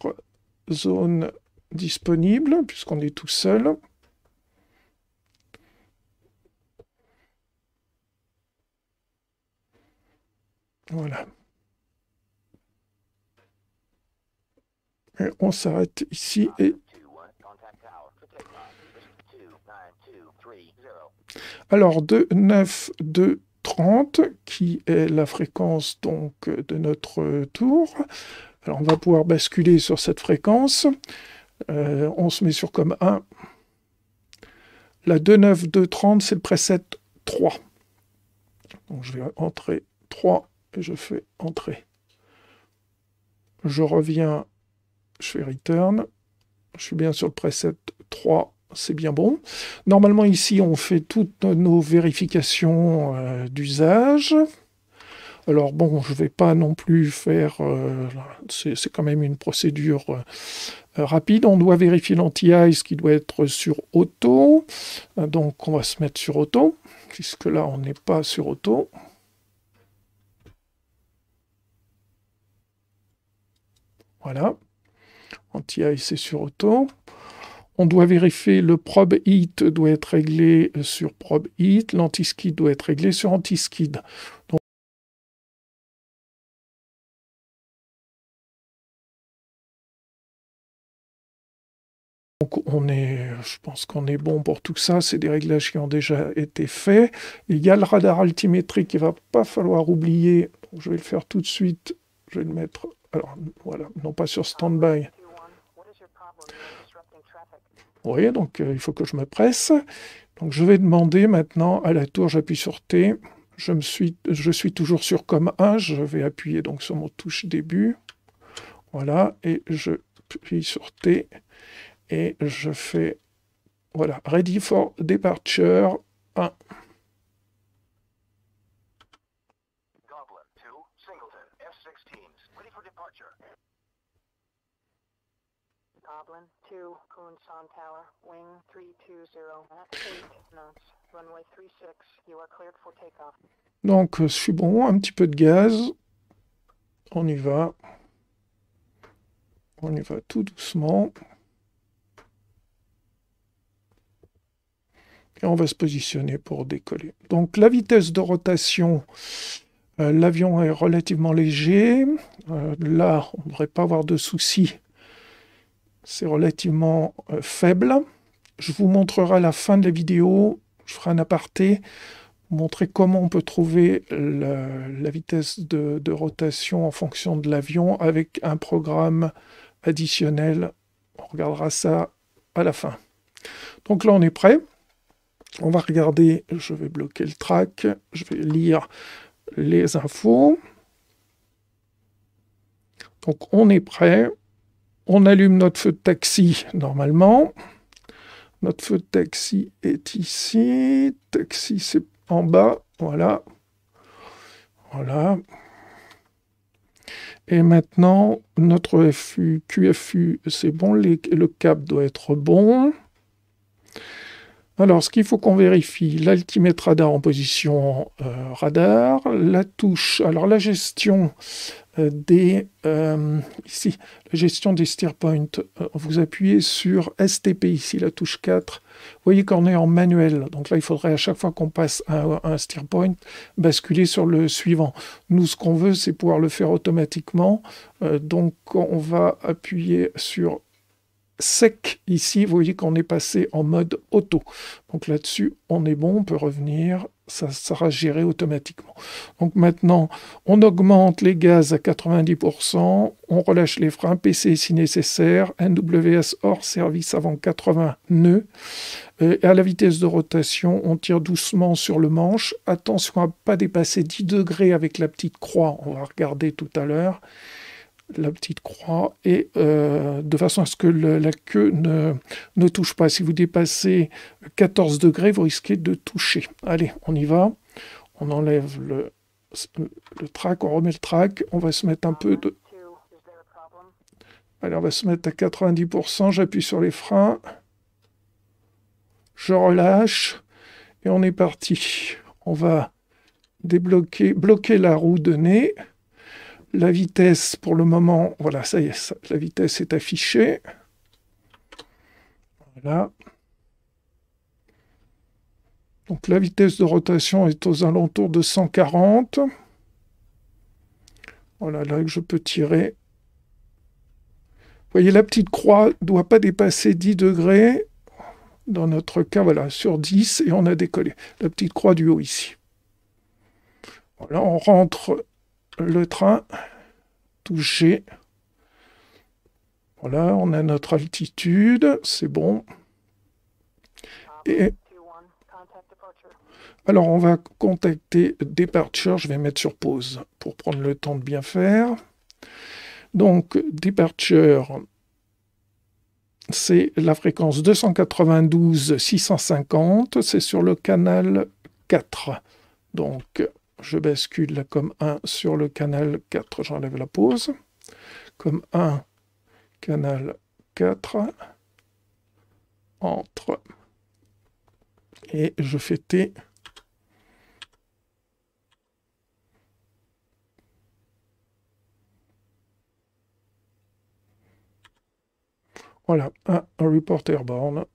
zone disponible puisqu'on est tout seul. Voilà. on s'arrête ici et... Alors, de 9, 2, 30, qui est la fréquence donc de notre tour. Alors, on va pouvoir basculer sur cette fréquence. Euh, on se met sur comme 1. La 2, 9, 2, 30, c'est le preset 3. Donc, je vais entrer 3 et je fais entrer. Je reviens je fais return, je suis bien sur le preset 3, c'est bien bon. Normalement ici on fait toutes nos vérifications euh, d'usage. Alors bon, je ne vais pas non plus faire, euh, c'est quand même une procédure euh, rapide. On doit vérifier l'anti-ice qui doit être sur auto. Donc on va se mettre sur auto, puisque là on n'est pas sur auto. Voilà anti sur auto. On doit vérifier le probe hit doit être réglé euh, sur probe hit, skid doit être réglé sur anti-skid. Donc on est, je pense qu'on est bon pour tout ça. C'est des réglages qui ont déjà été faits. il y a le radar altimétrique ne va pas falloir oublier. je vais le faire tout de suite. Je vais le mettre. Alors voilà, non pas sur standby. Vous voyez, donc euh, il faut que je me presse. Donc je vais demander maintenant à la tour, j'appuie sur T. Je, me suis, je suis toujours sur comme 1, je vais appuyer donc sur mon touche début. Voilà, et je puis sur T. Et je fais, voilà, ready for departure 1. Donc, je suis bon, un petit peu de gaz. On y va. On y va tout doucement. Et on va se positionner pour décoller. Donc la vitesse de rotation, euh, l'avion est relativement léger. Euh, là, on ne devrait pas avoir de soucis c'est relativement euh, faible. Je vous montrerai à la fin de la vidéo, je ferai un aparté, montrer comment on peut trouver la, vitesse de, de, rotation en fonction de l'avion avec un programme additionnel. On regardera ça à la fin. Donc là, on est prêt. On va regarder, je vais bloquer le track, je vais lire les infos. Donc on est prêt, on allume notre feu de taxi normalement. Notre feu de taxi est ici. Taxi, c'est en bas. Voilà. Voilà. Et maintenant, notre QFU, c'est bon. le cap doit être bon. Alors, ce qu'il faut qu'on vérifie, l'altimètre radar en position euh, radar, la touche. Alors, la gestion, euh, des, euh, ici, la gestion des steer euh, Vous appuyez sur STP, ici la touche 4. Vous voyez qu'on est en manuel, donc là il faudrait à chaque fois qu'on passe à un steer basculer sur le suivant. Nous ce qu'on veut c'est pouvoir le faire automatiquement, donc on va appuyer sur sec. Ici, vous voyez qu'on est passé en mode auto. Donc là-dessus, on est bon, on peut revenir, ça sera géré automatiquement. Donc maintenant, on augmente les gaz à 90%, on relâche les freins PC si nécessaire, NWS hors service avant 80 nœuds. Et à la vitesse de rotation, on tire doucement sur le manche. Attention à ne pas dépasser 10 degrés avec la petite croix, on va regarder tout à l'heure la petite croix et euh, de façon à ce que la queue ne, touche pas. Si vous dépassez 14 degrés, vous risquez de toucher. Allez, on y va. On enlève le, le trac, on remet le track. on va se mettre un peu de... Allez, on va se mettre à 90%, j'appuie sur les freins, je relâche, et on est parti. On va débloquer, bloquer la roue de nez. La vitesse, pour le moment, voilà, ça y est, la vitesse est affichée. Voilà. Donc la vitesse de rotation est aux alentours de 140. Voilà, là je peux tirer. Vous voyez, la petite croix ne doit pas dépasser 10 degrés. Dans notre cas, voilà, sur 10, et on a décollé. La petite croix du haut ici. Voilà, on rentre le train touché. Voilà, on a notre altitude, c'est bon. Et alors on va contacter Departure, je vais mettre sur pause pour prendre le temps de bien faire. Donc Departure, c'est la fréquence 292-650, c'est sur le canal 4. Donc je bascule comme 1 sur le canal 4, j'enlève la pause. Comme 1, canal 4, entre, et je fais T. Voilà, un, reporter borne.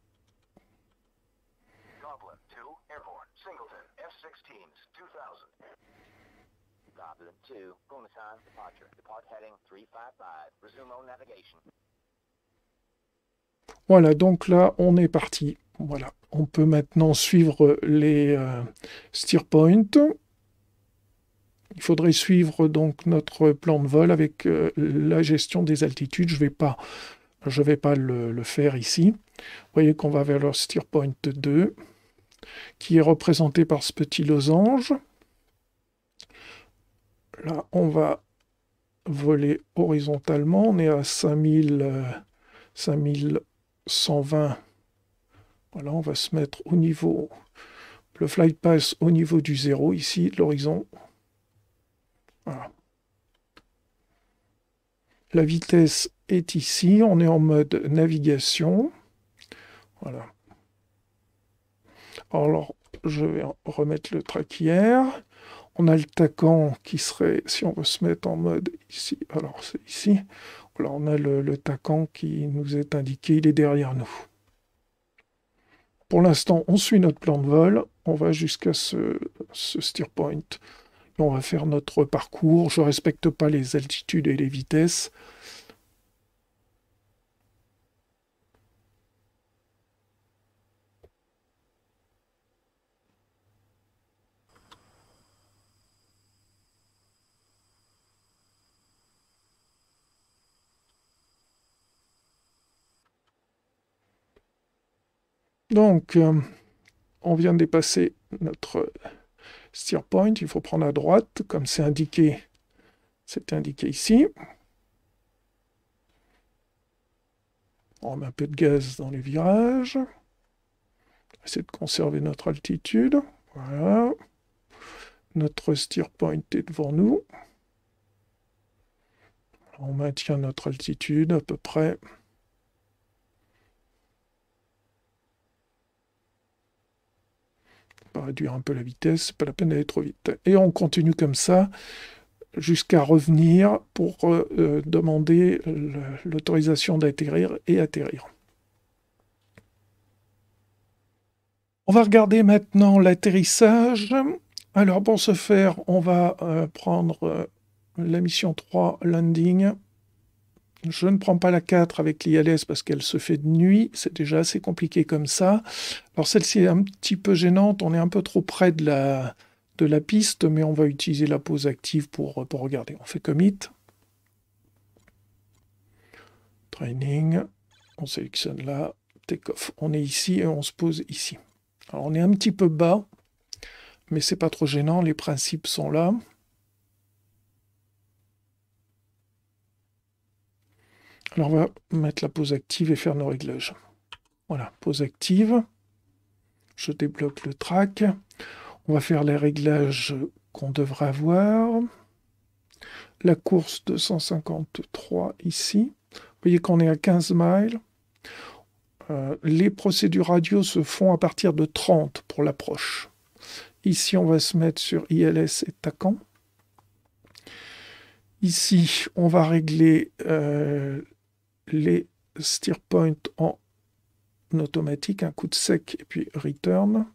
Voilà, donc là, on est parti. Voilà, on peut maintenant suivre les euh, steer points. Il faudrait suivre donc notre plan de vol avec euh, la gestion des altitudes. Je ne vais pas, je vais pas le, faire ici. Vous voyez qu'on va vers le steer point 2, qui est représenté par ce petit losange. Là, on va voler horizontalement. On est à 5000, 5000 120. Voilà, on va se mettre au niveau, le flight pass au niveau du zéro ici, de l'horizon. Voilà. La vitesse est ici, on est en mode navigation. Voilà. Alors, je vais remettre le traquière. On a le taquant qui serait, si on veut se mettre en mode ici, alors c'est ici, on a le, le qui nous est indiqué, il est derrière nous. Pour l'instant, on suit notre plan de vol, on va jusqu'à ce, ce steer point. Et on va faire notre parcours. Je ne respecte pas les altitudes et les vitesses. Donc, euh, on vient de dépasser notre steer point. Il faut prendre à droite, comme c'est indiqué. C'est indiqué ici. On met un peu de gaz dans les virages. essaie de conserver notre altitude. Voilà. Notre steer point est devant nous. On maintient notre altitude à peu près. réduire un peu la vitesse, pas la peine d'aller trop vite. Et on continue comme ça jusqu'à revenir pour euh, euh, demander l'autorisation d'atterrir et atterrir. On va regarder maintenant l'atterrissage. Alors pour ce faire, on va euh, prendre la mission 3 landing je ne prends pas la 4 avec l'ILS parce qu'elle se fait de nuit, c'est déjà assez compliqué comme ça. Alors celle-ci est un petit peu gênante, on est un peu trop près de la, piste, mais on va utiliser la pause active pour, regarder. On fait commit, training, on sélectionne là, take off. On est ici et on se pose ici. Alors on est un petit peu bas, mais c'est pas trop gênant, les principes sont là. Alors on va mettre la pause active et faire nos réglages. Voilà, pause active. Je débloque le track. On va faire les réglages qu'on devrait avoir. La course 253 ici. Vous voyez qu'on est à 15 miles. Euh, les procédures radio se font à partir de 30 pour l'approche. Ici, on va se mettre sur ILS et TACAN. Ici, on va régler euh, les steer points en automatique, un coup de sec et puis return.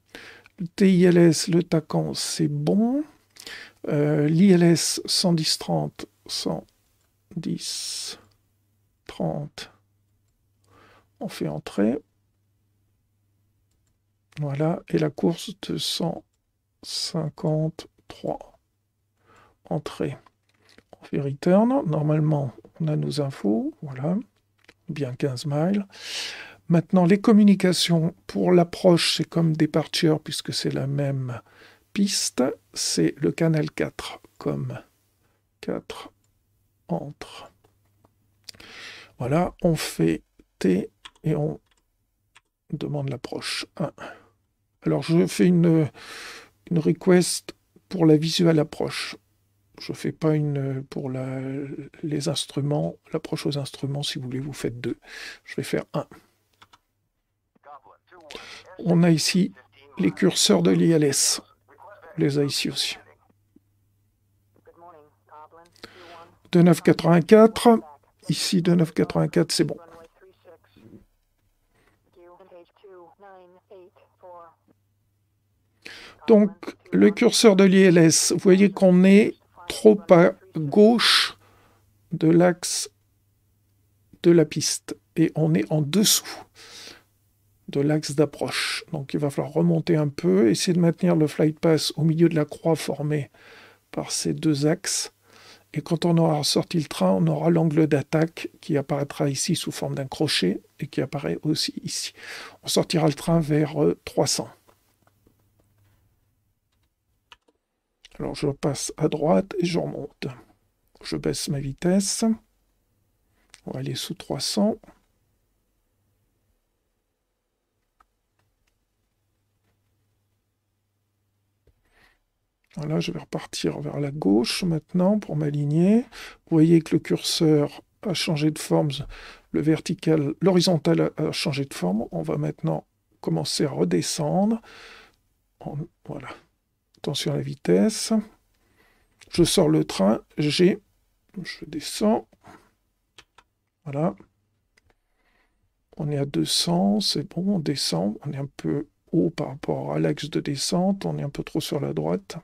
Le TILS, le taquant, c'est bon. L'ILS 110 30, 110 30, on fait entrer. Voilà, et la course de 153. Entrée. On fait return. Normalement, on a nos infos. Voilà bien 15 miles. Maintenant, les communications, pour l'approche, c'est comme Departure, puisque c'est la même piste. C'est le canal 4, comme 4 entre. Voilà, on fait T et on demande l'approche 1. Alors, je fais une, une request pour la visuelle approche je ne fais pas une euh, pour les instruments, l'approche aux instruments, si vous voulez, vous faites deux. Je vais faire un. On a ici les curseurs de l'ILS. On les a ici aussi. De 9,84. Ici, de 9,84, c'est bon. Donc, le curseur de l'ILS, vous voyez qu'on est trop à gauche de l'axe de la piste et on est en dessous de l'axe d'approche. Donc il va falloir remonter un peu, essayer de maintenir le flight pass au milieu de la croix formée par ces deux axes. Et quand on aura sorti le train, on aura l'angle d'attaque qui apparaîtra ici sous forme d'un crochet et qui apparaît aussi ici. On sortira le train vers 300. Euh, Alors je passe à droite et je remonte. Je baisse ma vitesse. On va aller sous 300. Voilà, je vais repartir vers la gauche maintenant pour m'aligner. Vous voyez que le curseur a changé de forme, le vertical, l'horizontal a changé de forme. On va maintenant commencer à redescendre. voilà, Attention à la vitesse. Je sors le train. J'ai, Je descends. Voilà. On est à 200. C'est bon, on descend. On est un peu haut par rapport à l'axe de descente. On est un peu trop sur la droite.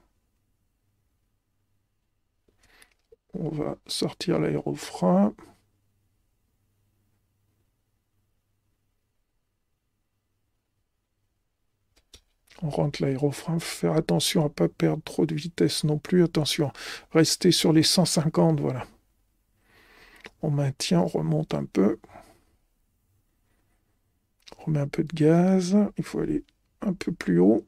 On va sortir l'aérofrein. On rentre l'aérofrein. Faire attention à ne pas perdre trop de vitesse non plus. Attention, rester sur les 150, voilà. On maintient, on remonte un peu. On remet un peu de gaz. Il faut aller un peu plus haut.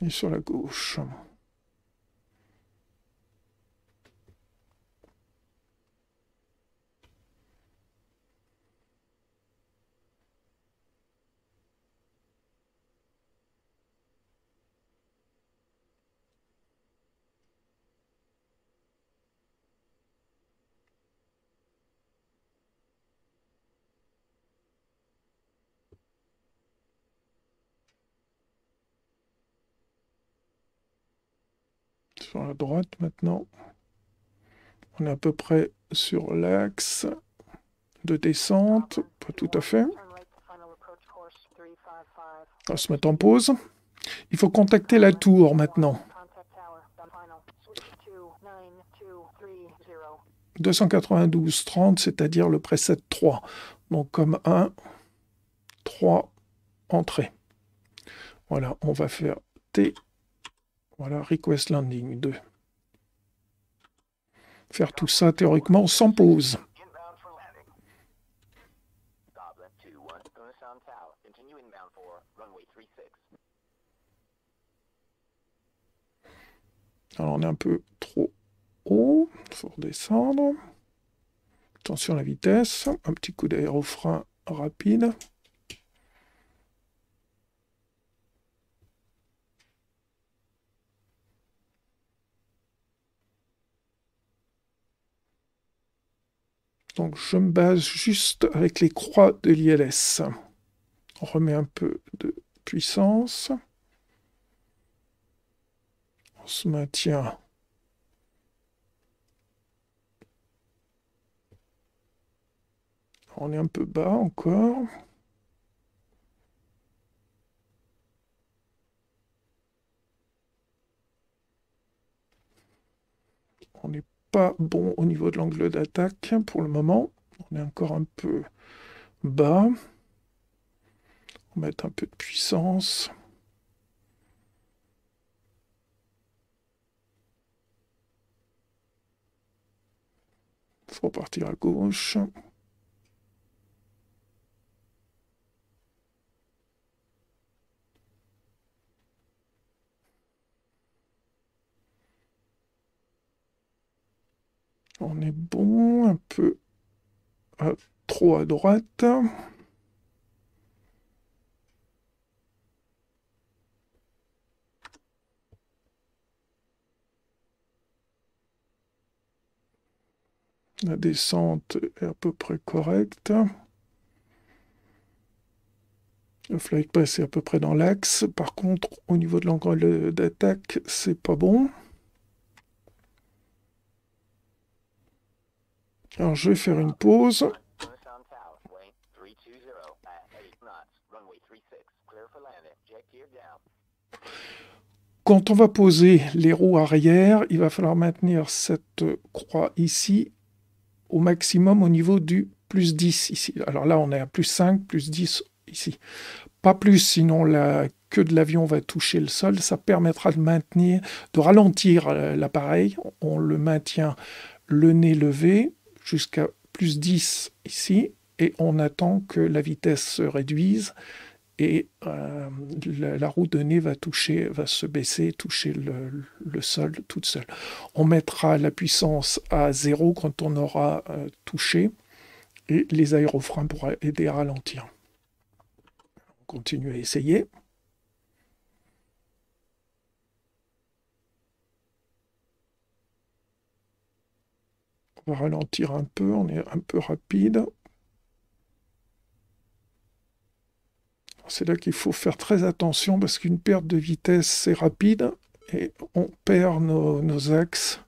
Et sur la gauche. droite maintenant. On est à peu près sur l'axe de descente, pas tout à fait. On se met en pause. Il faut contacter la tour maintenant. 292 30, c'est-à-dire le preset 3. Donc comme 1, 3, entrée. Voilà, on va faire T voilà, request landing 2. Faire tout ça théoriquement sans pause. Alors on est un peu trop haut, il faut redescendre. Attention à la vitesse, un petit coup d'aérofrein rapide. Donc je me base juste avec les croix de l'ILS. On remet un peu de puissance. On se maintient On est un peu bas encore. On est bon au niveau de l'angle d'attaque pour le moment. On est encore un peu bas. On va mettre un peu de puissance. Faut partir à gauche. On est bon, un peu trop à droite. La descente est à peu près correcte. Le flight pass est à peu près dans l'axe. Par contre, au niveau de l'angle d'attaque, c'est pas bon. Alors, je vais faire une pause. Quand on va poser les roues arrière, il va falloir maintenir cette croix ici au maximum au niveau du plus 10 ici. Alors là, on est à plus 5, plus 10 ici. Pas plus, sinon la queue de l'avion va toucher le sol. Ça permettra de maintenir, de ralentir euh, l'appareil. On le maintient le nez levé, jusqu'à plus 10 ici, et on attend que la vitesse se réduise et euh, la, roue donnée va toucher, va se baisser, toucher le, sol toute seule. On mettra la puissance à zéro quand on aura euh, touché et les aérofreins pourront aider à ralentir. On continue à essayer. ralentir un peu, on est un peu rapide. C'est là qu'il faut faire très attention parce qu'une perte de vitesse, c'est rapide et on perd nos, axes.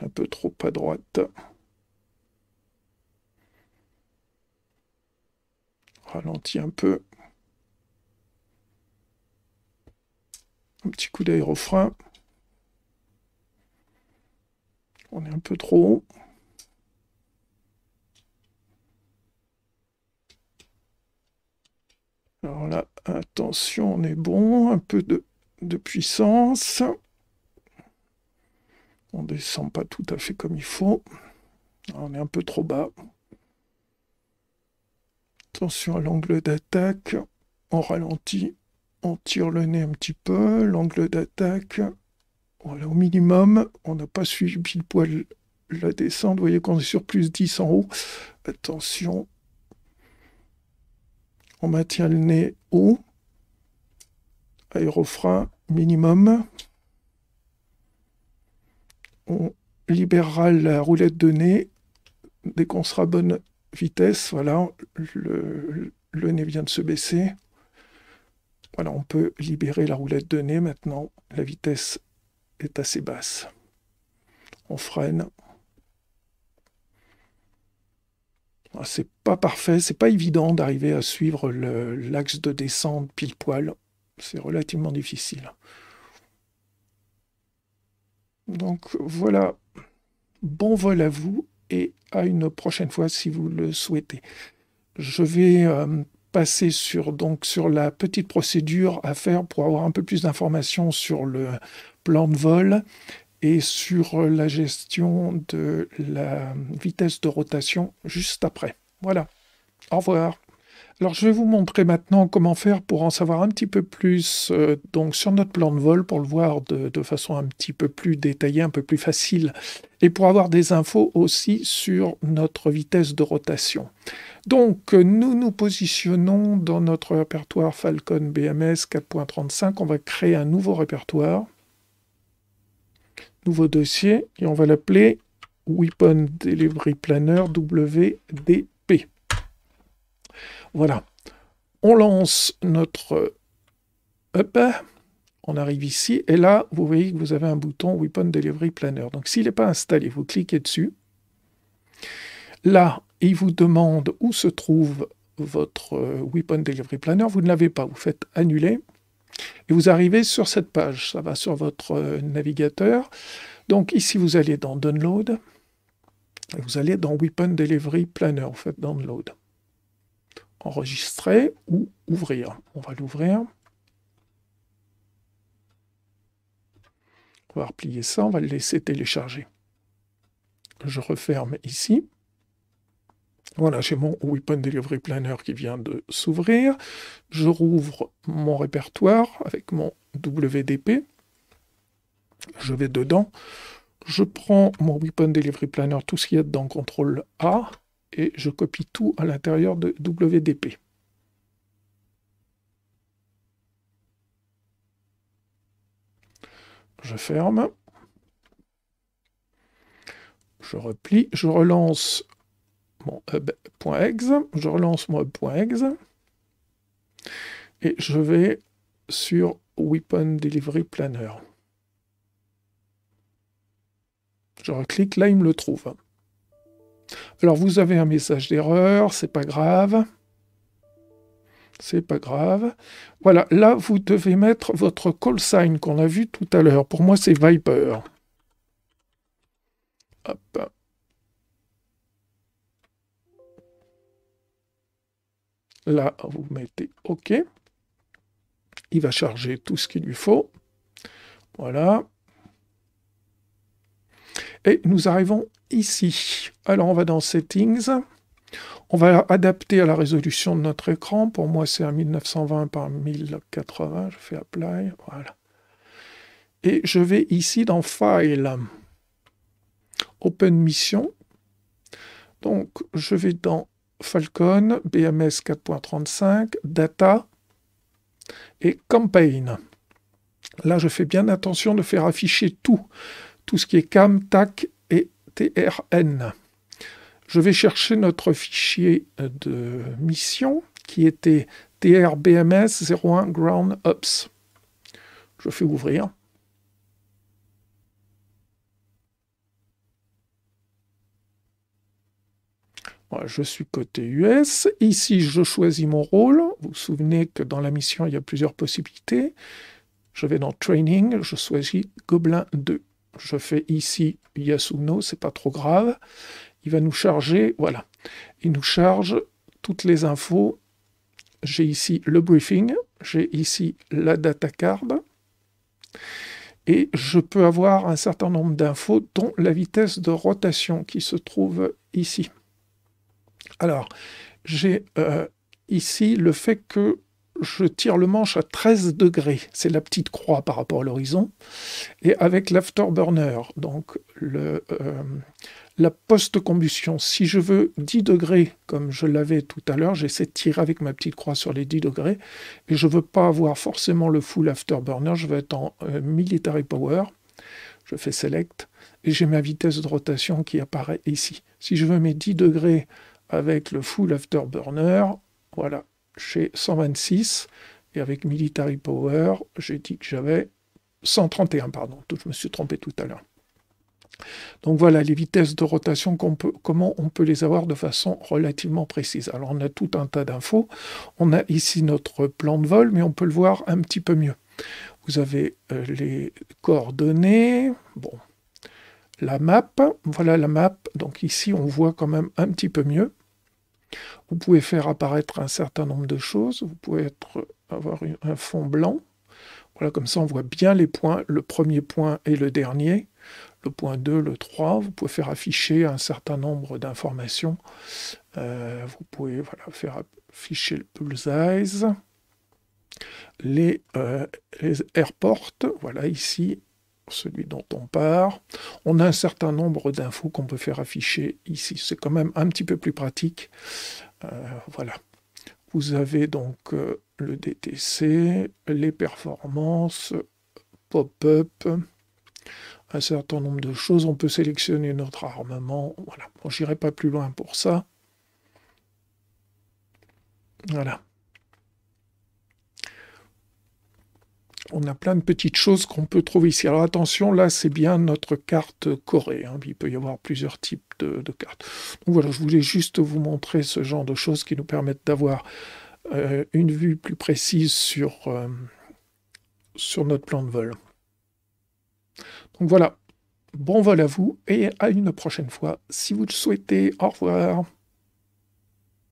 Un peu trop à droite. Ralentit un peu. Un petit coup d'aérofrein. On est un peu trop haut. Alors là, attention, on est bon, un peu de, puissance. On ne descend pas tout à fait comme il faut. Ah, on est un peu trop bas. Attention à l'angle d'attaque. On ralentit. On tire le nez un petit peu. L'angle d'attaque au minimum, on n'a pas suivi pile poil la descente. Vous voyez qu'on est sur plus 10 en haut. Attention. On maintient le nez haut. Aérofrein minimum. On libérera la roulette de nez dès qu'on sera bonne vitesse. Voilà, le, le nez vient de se baisser. Voilà, on peut libérer la roulette de nez maintenant. La vitesse est assez basse. On freine. Ah, c'est pas parfait, c'est pas évident d'arriver à suivre l'axe de descente pile poil. C'est relativement difficile. Donc voilà, bon vol à vous et à une prochaine fois si vous le souhaitez. Je vais euh, sur, donc, sur la petite procédure à faire pour avoir un peu plus d'informations sur le plan de vol et sur la gestion de la vitesse de rotation juste après. Voilà. Au revoir. Alors je vais vous montrer maintenant comment faire pour en savoir un petit peu plus euh, donc sur notre plan de vol, pour le voir de, façon un petit peu plus détaillée, un peu plus facile, et pour avoir des infos aussi sur notre vitesse de rotation. Donc, nous nous positionnons dans notre répertoire Falcon BMS 4.35. On va créer un nouveau répertoire, nouveau dossier, et on va l'appeler Weapon Delivery Planner WDP. Voilà. On lance notre up. On arrive ici, et là, vous voyez que vous avez un bouton Weapon Delivery Planner. Donc, s'il n'est pas installé, vous cliquez dessus. Là, et il vous demande où se trouve votre euh, Weapon Delivery Planner. Vous ne l'avez pas, vous faites annuler. Et vous arrivez sur cette page, ça va sur votre euh, navigateur. Donc ici, vous allez dans Download, et vous allez dans Weapon Delivery Planner, vous faites Download. Enregistrer ou ouvrir. On va l'ouvrir. On va replier ça, on va le laisser télécharger. Je referme ici. Voilà, j'ai mon Weapon Delivery Planner qui vient de s'ouvrir. Je rouvre mon répertoire avec mon WDP. Je vais dedans. Je prends mon Weapon Delivery Planner, tout ce qu'il y a CTRL A, et je copie tout à l'intérieur de WDP. Je ferme. Je replie. Je relance hub.exe, je relance mon hub.exe, et je vais sur Weapon Delivery Planner. Je reclique, là il me le trouve. Alors vous avez un message d'erreur, c'est pas grave. C'est pas grave. Voilà, là vous devez mettre votre call sign qu'on a vu tout à l'heure. Pour moi c'est Viper. Hop. Là, vous mettez OK. Il va charger tout ce qu'il lui faut. Voilà. Et nous arrivons ici. Alors, on va dans Settings. On va adapter à la résolution de notre écran. Pour moi, c'est à 1920 par 1080. Je fais Apply. Voilà. Et je vais ici dans File, Open Mission. Donc, je vais dans Falcon, BMS 4.35, Data et Campaign. Là, je fais bien attention de faire afficher tout, tout ce qui est CAM, TAC et TRN. Je vais chercher notre fichier euh, de mission qui était TRBMS 01 Ground Ops. Je fais ouvrir. je suis côté US. Ici, je choisis mon rôle. Vous vous souvenez que dans la mission, il y a plusieurs possibilités. Je vais dans Training, je choisis Gobelin 2. Je fais ici Yasuno. c'est pas trop grave. Il va nous charger, voilà. Il nous charge toutes les infos. J'ai ici le briefing, j'ai ici la data card. Et je peux avoir un certain nombre d'infos, dont la vitesse de rotation qui se trouve ici. Alors, j'ai euh, ici le fait que je tire le manche à 13 degrés. C'est la petite croix par rapport à l'horizon. Et avec l'afterburner, donc euh, la post-combustion, si je veux 10 degrés, comme je l'avais tout à l'heure, j'essaie de tirer avec ma petite croix sur les 10 degrés. Et je ne veux pas avoir forcément le full afterburner. Je vais être en euh, military power. Je fais select. Et j'ai ma vitesse de rotation qui apparaît ici. Si je veux mes 10 degrés avec le full afterburner, voilà, chez 126, et avec Military Power, j'ai dit que j'avais 131, pardon, je me suis trompé tout à l'heure. Donc voilà les vitesses de rotation, qu'on comment on peut les avoir de façon relativement précise. Alors on a tout un tas d'infos. On a ici notre plan de vol, mais on peut le voir un petit peu mieux. Vous avez euh, les coordonnées, bon, la map, voilà la map. Donc ici on voit quand même un petit peu mieux. Vous pouvez faire apparaître un certain nombre de choses. Vous pouvez avoir un fond blanc. Voilà, comme ça, on voit bien les points, le premier point et le dernier, le point 2, le 3. Vous pouvez faire afficher un certain nombre d'informations. Euh, vous pouvez faire afficher le bullseye, les, euh, les airports, voilà ici, celui dont on part. On a un certain nombre d'infos qu'on peut faire afficher ici. C'est quand même un petit peu plus pratique. Euh, voilà. Vous avez donc euh, le DTC, les performances, pop-up, un certain nombre de choses. On peut sélectionner notre armement. Voilà. j'irai pas plus loin pour ça. Voilà. on a plein de petites choses qu'on peut trouver ici. Alors attention, là c'est bien notre carte Corée. Hein. Il peut y avoir plusieurs types de, cartes. Donc voilà, je voulais juste vous montrer ce genre de choses qui nous permettent d'avoir euh, une vue plus précise sur, euh, sur notre plan de vol. Donc voilà, bon vol à vous et à une prochaine fois si vous le souhaitez. Au revoir.